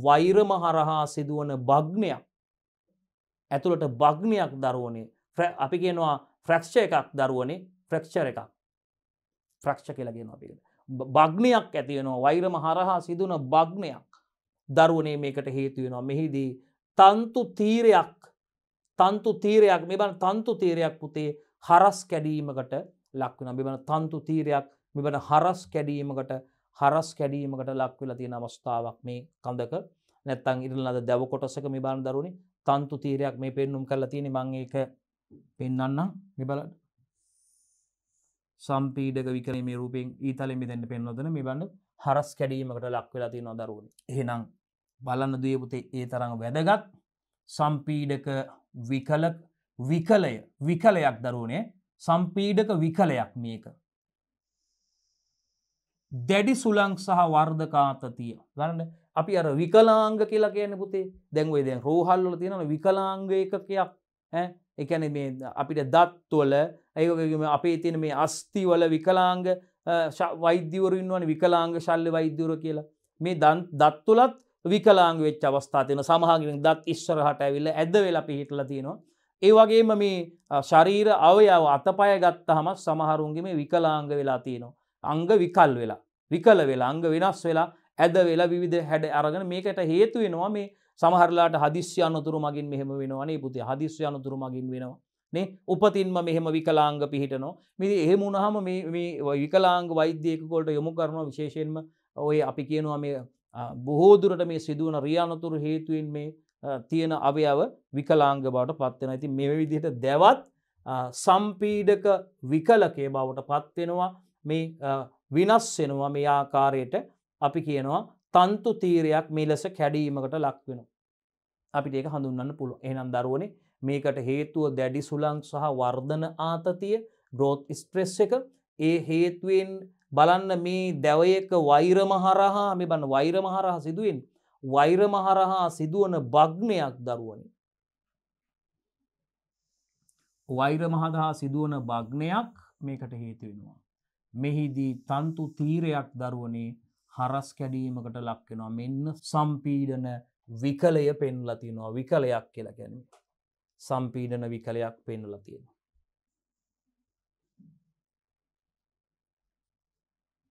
වෛරම හරහා සිදුවන භග්නයක් ඇතුළට භග්නයක් දරුවනේ අපි කියනවා ෆ්‍රක්ෂ එකක් දරුවනේ ෆ්‍රක්ෂර එකක් ෆ්‍රක්ෂ කියලගෙන අපිට භග්නයක් ඇතියනවා වෛරම හරහා සිදුවන භග්නයක් දරුවනේ මේකට හේතුවෙනවා මෙහිදී තන්තු තීරයක් තන්තු තීරයක් මෙබන් තන්තු තීරයක් පුතේ හරස් කැඩීමකට ලක්වෙන මෙබන තන්තු තීරයක් මෙබන හරස් කැඩීමකට හරස් කැඩීමකට ලක්වෙල තියෙන අවස්ථාවක් මේ කඳක නැත්තං ඉරල්ලද දැව කොටසක මෙබාන දරුණනි තන්තු තීරයක් මේ පෙන්නුම් කරල තියෙන මංඒක පෙන්න්නම් මෙබලට සම්පීඩක විකරීම රූපෙන් ඊතලෙමි දැන්න පෙන්නොදන මේ බන්න හරස් කැඩීමකට ලක්වෙලති නොදරුවන එහෙනම් බලන්න දියපුතේ ඒ තරඟ වැදගත් සම්පීඩක විකල විකලය විකලයක් දරුණේ සම්පීඩක විකලයක් මේක. දැඩි සුළං සහ වර්ධකාතතිය ගන්න අපි අර විකලාංග කියලා කියන පුතේ දැන්වේ දැන් රෝහල්ල තියෙනන විකලාංග එකකයක් එකැන මේ අපිට දත්වල ඇයකම අපේ තියෙන මේ අස්තිවල විකලාංග වෛද්‍යවරින් වන විකලාංග ශල්්‍ය වෛද්‍යවර කියලා මේ දන් දත්තුලත් විකලාංග වෙච් අවස්ථාතියන සමහගින් දත් ඉශ්රහට ඇවිල්ල ඇද වෙලා පිහිටල තියෙනවා ඒ වගේම මේ ශරීර අවයාව අතපය ගත්තහම සමහරුන්ගේ මේ විකලාංග වෙලා තියෙනවා. අංග විකල් වෙලා විකල වෙලා අංග වෙනස් වෙලා ඇද වෙලා විවිධ හැඩ අරගෙන මේකට හේතු වෙනවා මේ සමහරලාට හදිස්්‍ය අනතුරු මගින් මෙහෙම වෙනවානේ පුති හදිස්්‍ය අනතුරු මගින් වෙනවා නේ උපතින්ම මෙහෙම විකලාංග පිහිටනවා මෙ එහෙම උනහම විකලාංග වෛද්‍යයකොල්ට යොමු කරනවා විශේෂයෙන්ම ඔය අපි කියනවා මේ බොහෝදුරට මේ සිදුවන රියානතුරු හේතුවෙන් මේ තියෙන අවයාව විකලාංග බවට පත්වෙන ඇති මෙ විදිහට දැවත් සම්පීඩක විකලකේ බවට පත්වෙනවා මේ විනස් වෙනවා මේ ආකාරයට අපි කියනවා තන්තු තීරයක් මේ ලෙස කැඩීමකට ලක්වෙන. අපිට ඒක හඳුන්න්න පුළුව එනම් දරුවනේ මේකට හේතුව දැඩි සුලන් සහ වර්ධන ආතතිය ග්‍රෝත් ස්ට්‍රෙස් එක ඒ හේතුවෙන් බලන්න මේ දැවයක වෛරමහරහා මේ බන්න වෛරමහරහ සිදුවෙන් වෛරමහරහා සිදුවන භග්නයක් දරුවනි. වෛරමහදහා සිදුවන භග්නයක් මේකට හේතුවෙනවා. මෙහිදී තන්තු තීරයක් දරුවනේ හරස් කැඩීමකට ලක්වෙනවා මෙන්න සම්පීඩන විකලය පෙන්ලතිනවා විකලයක් කියලා ගැන සම්පීඩන විකලයක් පෙන්ලතියෙනවා.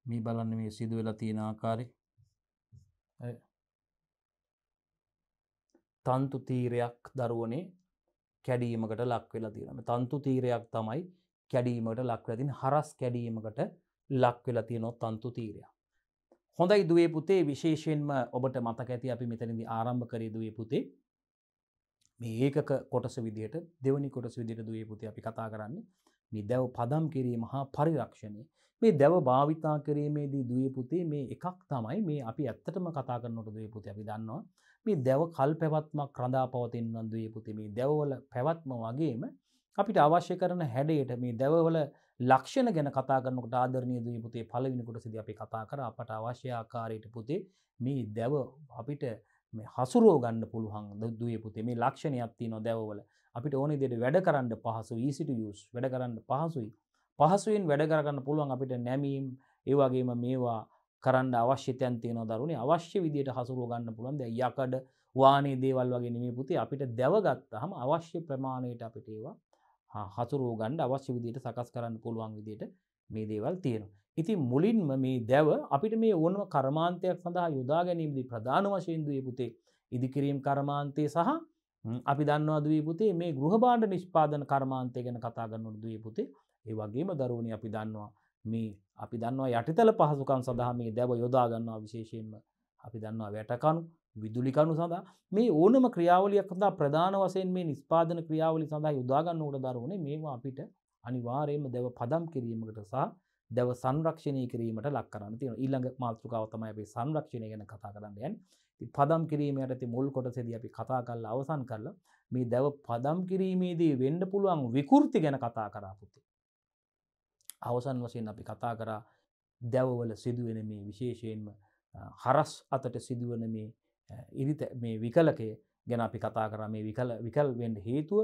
මේ බලන්න මේ සිදුවෙලා තියෙන ආකාරය තන්තු තීරයක් දරුවනේ කැඩීමකට ලක්වෙලා තියෙනම තන්තු තීරයක් තමයි කැඩීමට ලක්වලතින් හරස් කැඩීමකට ලක්වෙලා තියෙනොත් තන්තු තීරය. හොඳයි දුවේ පුතේ විශේෂයෙන්ම ඔබට මතක ඇති අපි මෙතැනදි ආරම්භ කරේ දුවේ පුතේ මේ ඒකක කොටස විදියට දෙවනි කොටස විදිට දුවේ පුතේ අපි කතා කරන්නේ මේ දැව් පදම් කිරීම හා පරිරක්ෂණය මේ දැව භාවිතා කිරීමේදී දුවපුතේ මේ එකක් තමයි මේ අපි ඇත්තටම කතා කරනට දයපුති අපි දන්නවා මේ දැව කල් පැවත්මක් රඳා පවතින්නන්දුය පුති මේ දැවවල පැවත්ම වගේම අපිට අවශ්‍ය කරන හැඩයට මේ දැවවල ලක්ෂණ ගැන කතාගන්නකට ආදරනය දී පුතේ පලවිනිකොට සිද අපි කතා කර අපට අවශ්‍ය ආකාරයට පුතේ මේ දැව අපිට හසුරෝ ගන්න පුළුවන් දුවේ පුතේ මේ ලක්ෂණයක් තියන දැවවල අපිට ඕනි දෙට වැඩ කරන්න පහසු ඊසිට යස් වැඩ කරන්න පහසුයි පහසුවෙන් වැඩ කරගන්න පුළුවන් අපිට නැමීම් ඒවාගේම මේවා කරන්න අවශ්‍යතයන් තියෙන දරුණේ අවශ්‍ය විදියට හසුරුව ගන්න පුළන්ද යකඩ වානේ දේවල් වගේ නෙමේ පුති අපිට දැවගත්ත හම අවශ්‍ය ප්‍රමාණයට අපිට ඒවා හසුරුව ගණ්ඩ අවශ්‍ය විදියට සකස් කරන්න පුළුවන් විදියට මේ දේවල් තියෙනවා. ඉති මුලින්ම මේ දැව අපිට මේ ඕනම කර්මාන්තයක් සඳහා යොදා ගැනීමදී ප්‍රධාන වශයෙන්දුවේ පුතේ ඉදිකිරීම් කර්මාන්තය සහ අපි දන්නවා දී පුතේ මේ ගෘහබාණ්ඩ නිෂ්පාදන කර්මාන්තය ගැන කතා ගන්නු දී පුතේ ඒ වගේම දරුවනි අපි දන්නවා මේ අපි දන්නවා යටිතල පහසුකන් සඳහා මේ දැව යොදාගන්නවා විශේෂයෙන්ම අපි දන්නවා වැටකනු විදුලිකනු සඳහා මේ ඕනම ක්‍රියාවලියක් සඳහා ප්‍රධාන වසයෙන් මේ නිස්පාදන ක්‍රියාවලි සඳහා යුදාගන්න ඕට දරුවනේ මේවා අපිට අනිවාරයම දැව පදම් කිරීමකට සහ දැව සංරක්ෂණය කිරීමට ලක් කරන්න තියෙන ඊළඟ මාතෘකාව තමයි අපේ සංරක්ෂණය ගැන කතා කරන්න යන් පදම් කිරීමයට ඇති මුල් කොටසෙද අපි කතා කල්ලා අවසන් කරලා මේ දැව පදම් කිරීමේදී වෙන්ඩ පුළුවන් විකෘති ගැන කතා කරාපුති අවසන් වසයෙන් අපි කතා කරා දැවවල සිදුවෙන මේ විශේෂයෙන්ම හරස් අතට සිදුවන මේ ඉරිත මේ විකලකය ගැන අපි කතා කර මේ විකල විකල්වෙන්ඩ හේතුව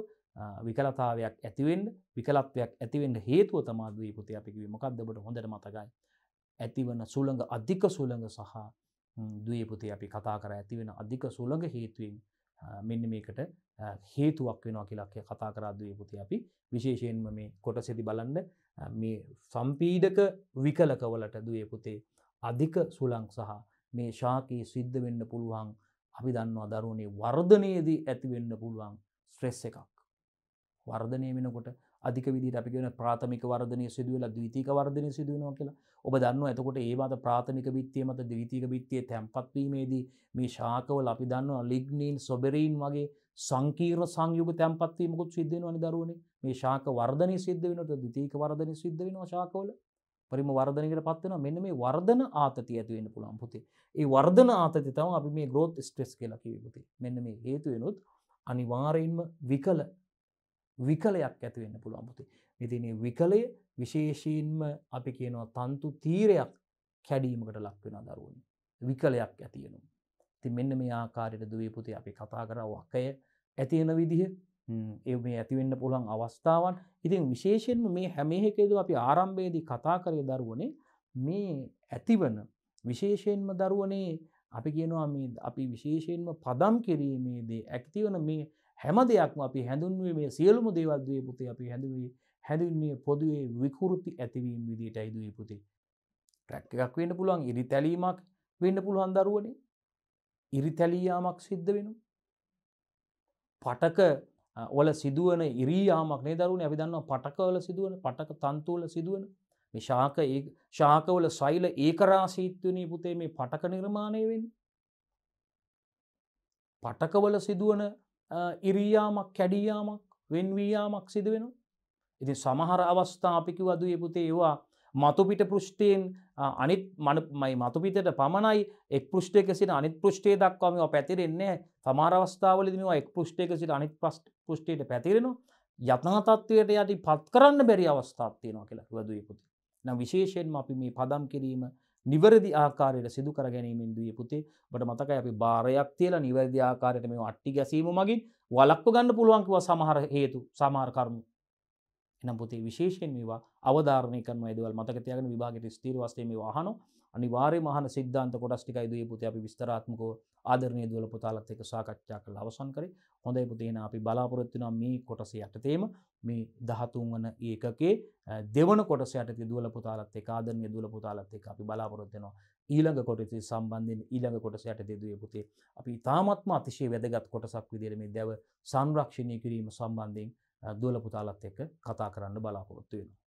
විකලතාවයක් ඇතිවෙන්ඩ විකලත්වයක් ඇතිවෙන්ට හේතුව තමාදී පුති අපිකිව මොකක්දබට හොඳට මතකයි ඇතිවන සුළඟ අධික සුළඟ සහ දයපුති අපි කතා කර ඇතිවෙන අධික සුළඟ හේතුවෙන් මෙන්න මේකට හේතුවක් වෙනවා කියලක්ය කතා කරාදයේ පුති අපි විශේෂයෙන්ම මේ කොට සෙති බලන්ඩ මේ සම්පීඩක විකලකවලට දුවේ පුතේ අධික සුලං සහ මේ ශාකී සිද්ධ වෙන්න පුළුවන් අපි දන්නවා දරුණේ වර්ධනයේදී ඇතිවෙන්න පුළුවන් ස්ට්‍රෙස් එකක් වර්ධනය වෙනකොට අධික විදිට අපි කියන ප්‍රාථමික වර්ධනය සිදුවල දවිතික වර්ධනය සිදුවනවා කියලා ඔබ දන්න ඇතකොට ඒ මත ප්‍රාථමික බිත්තිය මත දවිතික බිත්තිය තැන්පත්වීමේදී මේ ශාකවල අපි දන්නවා ලිග්නීන් සොබෙරීන් වගේ සංකීර සංයුග තැන්පත්වීමකුත් සිද්ධෙන අනි දරුවනේ මේ ශාක වර්ධනය සිද්ධ වෙනට දතික වර්ධනය සිද්ධ වෙනවා ශාකවල පරිම වර්ධනකට පත්වෙන මෙන්න මේ වර්ධන ආතති ඇතිවෙන්න පුළන් පුතේ ඒ වර්ධන ආතති තම අපි මේ ගෝත් ස්ට්‍රෙස් කියලා කිවපුති මෙන්න මේ හේතුවෙනුත් අනිවාරයෙන්ම විකල විකලයක් ඇතිවෙන්න පුළුවන් පුති. මෙතින විකලය විශේෂීන්ම අපි කියනවා තන්තු තීරයක් කැඩීමකට ලක්වෙන දරුවනි. විකලයක් ඇතියනු. ති මෙන්න මේ ආකාරයට දුවපුති අපි කතා කර වක්කය ඇතියෙන විදිහ ඒ මේ ඇතිවෙන්න පුළන් අවස්ථාවන් ඉතින් විශේෂෙන්ම මේ හැමේහෙකේද අපි ආරම්භේදී කතා කරේ දරුවනේ මේ ඇතිවන විශේෂයෙන්ම දරුවනේ අපි කියනවා මේ අපි විශේෂයෙන්ම පදම් කිරීමේදී ඇක්තිවන මේ හැම දෙයක්ම අපි හැඳුන්ුවේ මේ සියලුම දේවල්දේ පුතේ අපි හැඳුවේ හැඳුන්නේ පොදුවේ විකෘති ඇතිවීම විදිට ඇයිදුවේ පුතේ ට්‍රැක් එකක් වෙන්න පුළුවන් ඉරි තැලීමක් වෙන්න පුළුවන් දරුවනේ ඉරි තැලීයාමක් සිද්ධ වෙන පටක ඔල සිදුවන ඉරියාමක් නේ දරුණ අපි දන්නවා පටකවල සිදුවන පටක තන්තුවල සිදුවන ශාක ශාකවල සයිල ඒකරාශීත්වනී පුතේ මේ පටක නිර්මාණය වෙන් පටකවල සිදුවන ඉරියාමක් කැඩියයාමක් වෙන්වීයාමක් සිද වෙන. ඉතින් සමහර අවස්ථා අපිකි වදු යපුතේ ඒවා මතුපිට පෘෂ්ටයෙන් අනිත් මනමයි මතුපිතට පමණයි එක් පෘෂ්ටයක සිට අනිත් පෘෂ්ටේ දක්වාම පැතිරෙන්නේ සමාරවස්ථාවලදිනවා එක් පෘෂ්ටයක සිට අනිත් පෘෂ්ටයට පැතිරෙන යත්නතත්වයට යටි පත් කරන්න බැරි අවස්ථාත්තියනවා කියලා වදු යපුති. නම් විශේෂයෙන්ම අපි මේ පදම් කිරීම නිවැරදි ආකාරයට සිදුකර ගැනීමෙන් දිය පුතේ බට මතක අපි භාරයක් තියලා නිවැරදි ආකාරයට මේ අට්ටි ගැසීම මගින් වලක්ව ගන්න පුළුවන්කිව සමහර හේතු සමාර කරමු. එනම් පුතේ විශේෂයෙන් මේවා අවධාරණය කරන දවල් මතක තියගෙන විභාගයට ස්තීර වස්තේ මේ වාහනෝ අනිවාර්ය මහන සිද්ධාන්ත කොටස්ටිකයි දුවේ පුතේ අපි විස්තරාත්මකව ආදරණීය දුවල පුතාලත් එක්ක සාකච්ඡා කරලා අවසන් කරේ හොඳයි පුතේන අපි බලාපොරොත්තුනම් මේ කොටස යටතේම මේ දහතුන් වන ඒකගේ දෙවන කොටස යටති දුවල පුතාලත් එක් ආදරණය දුවල පුතාලත් එක් අපි බලාපොරොත්වෙනවා ඊළඟ කොටසේ සම්බන්ධෙන් ඊළඟ කොටස යට දෙදුවේ පුතේ අපි තාමත්ම අතිශය වැදගත් කොටසක් විදිර මේ දැව සංරක්ෂණය කිරීම සම්බන්ධයෙන් දුවල පුතාලත් එක්ක කතා කරන්න බලාපොරොත්තු වෙනවා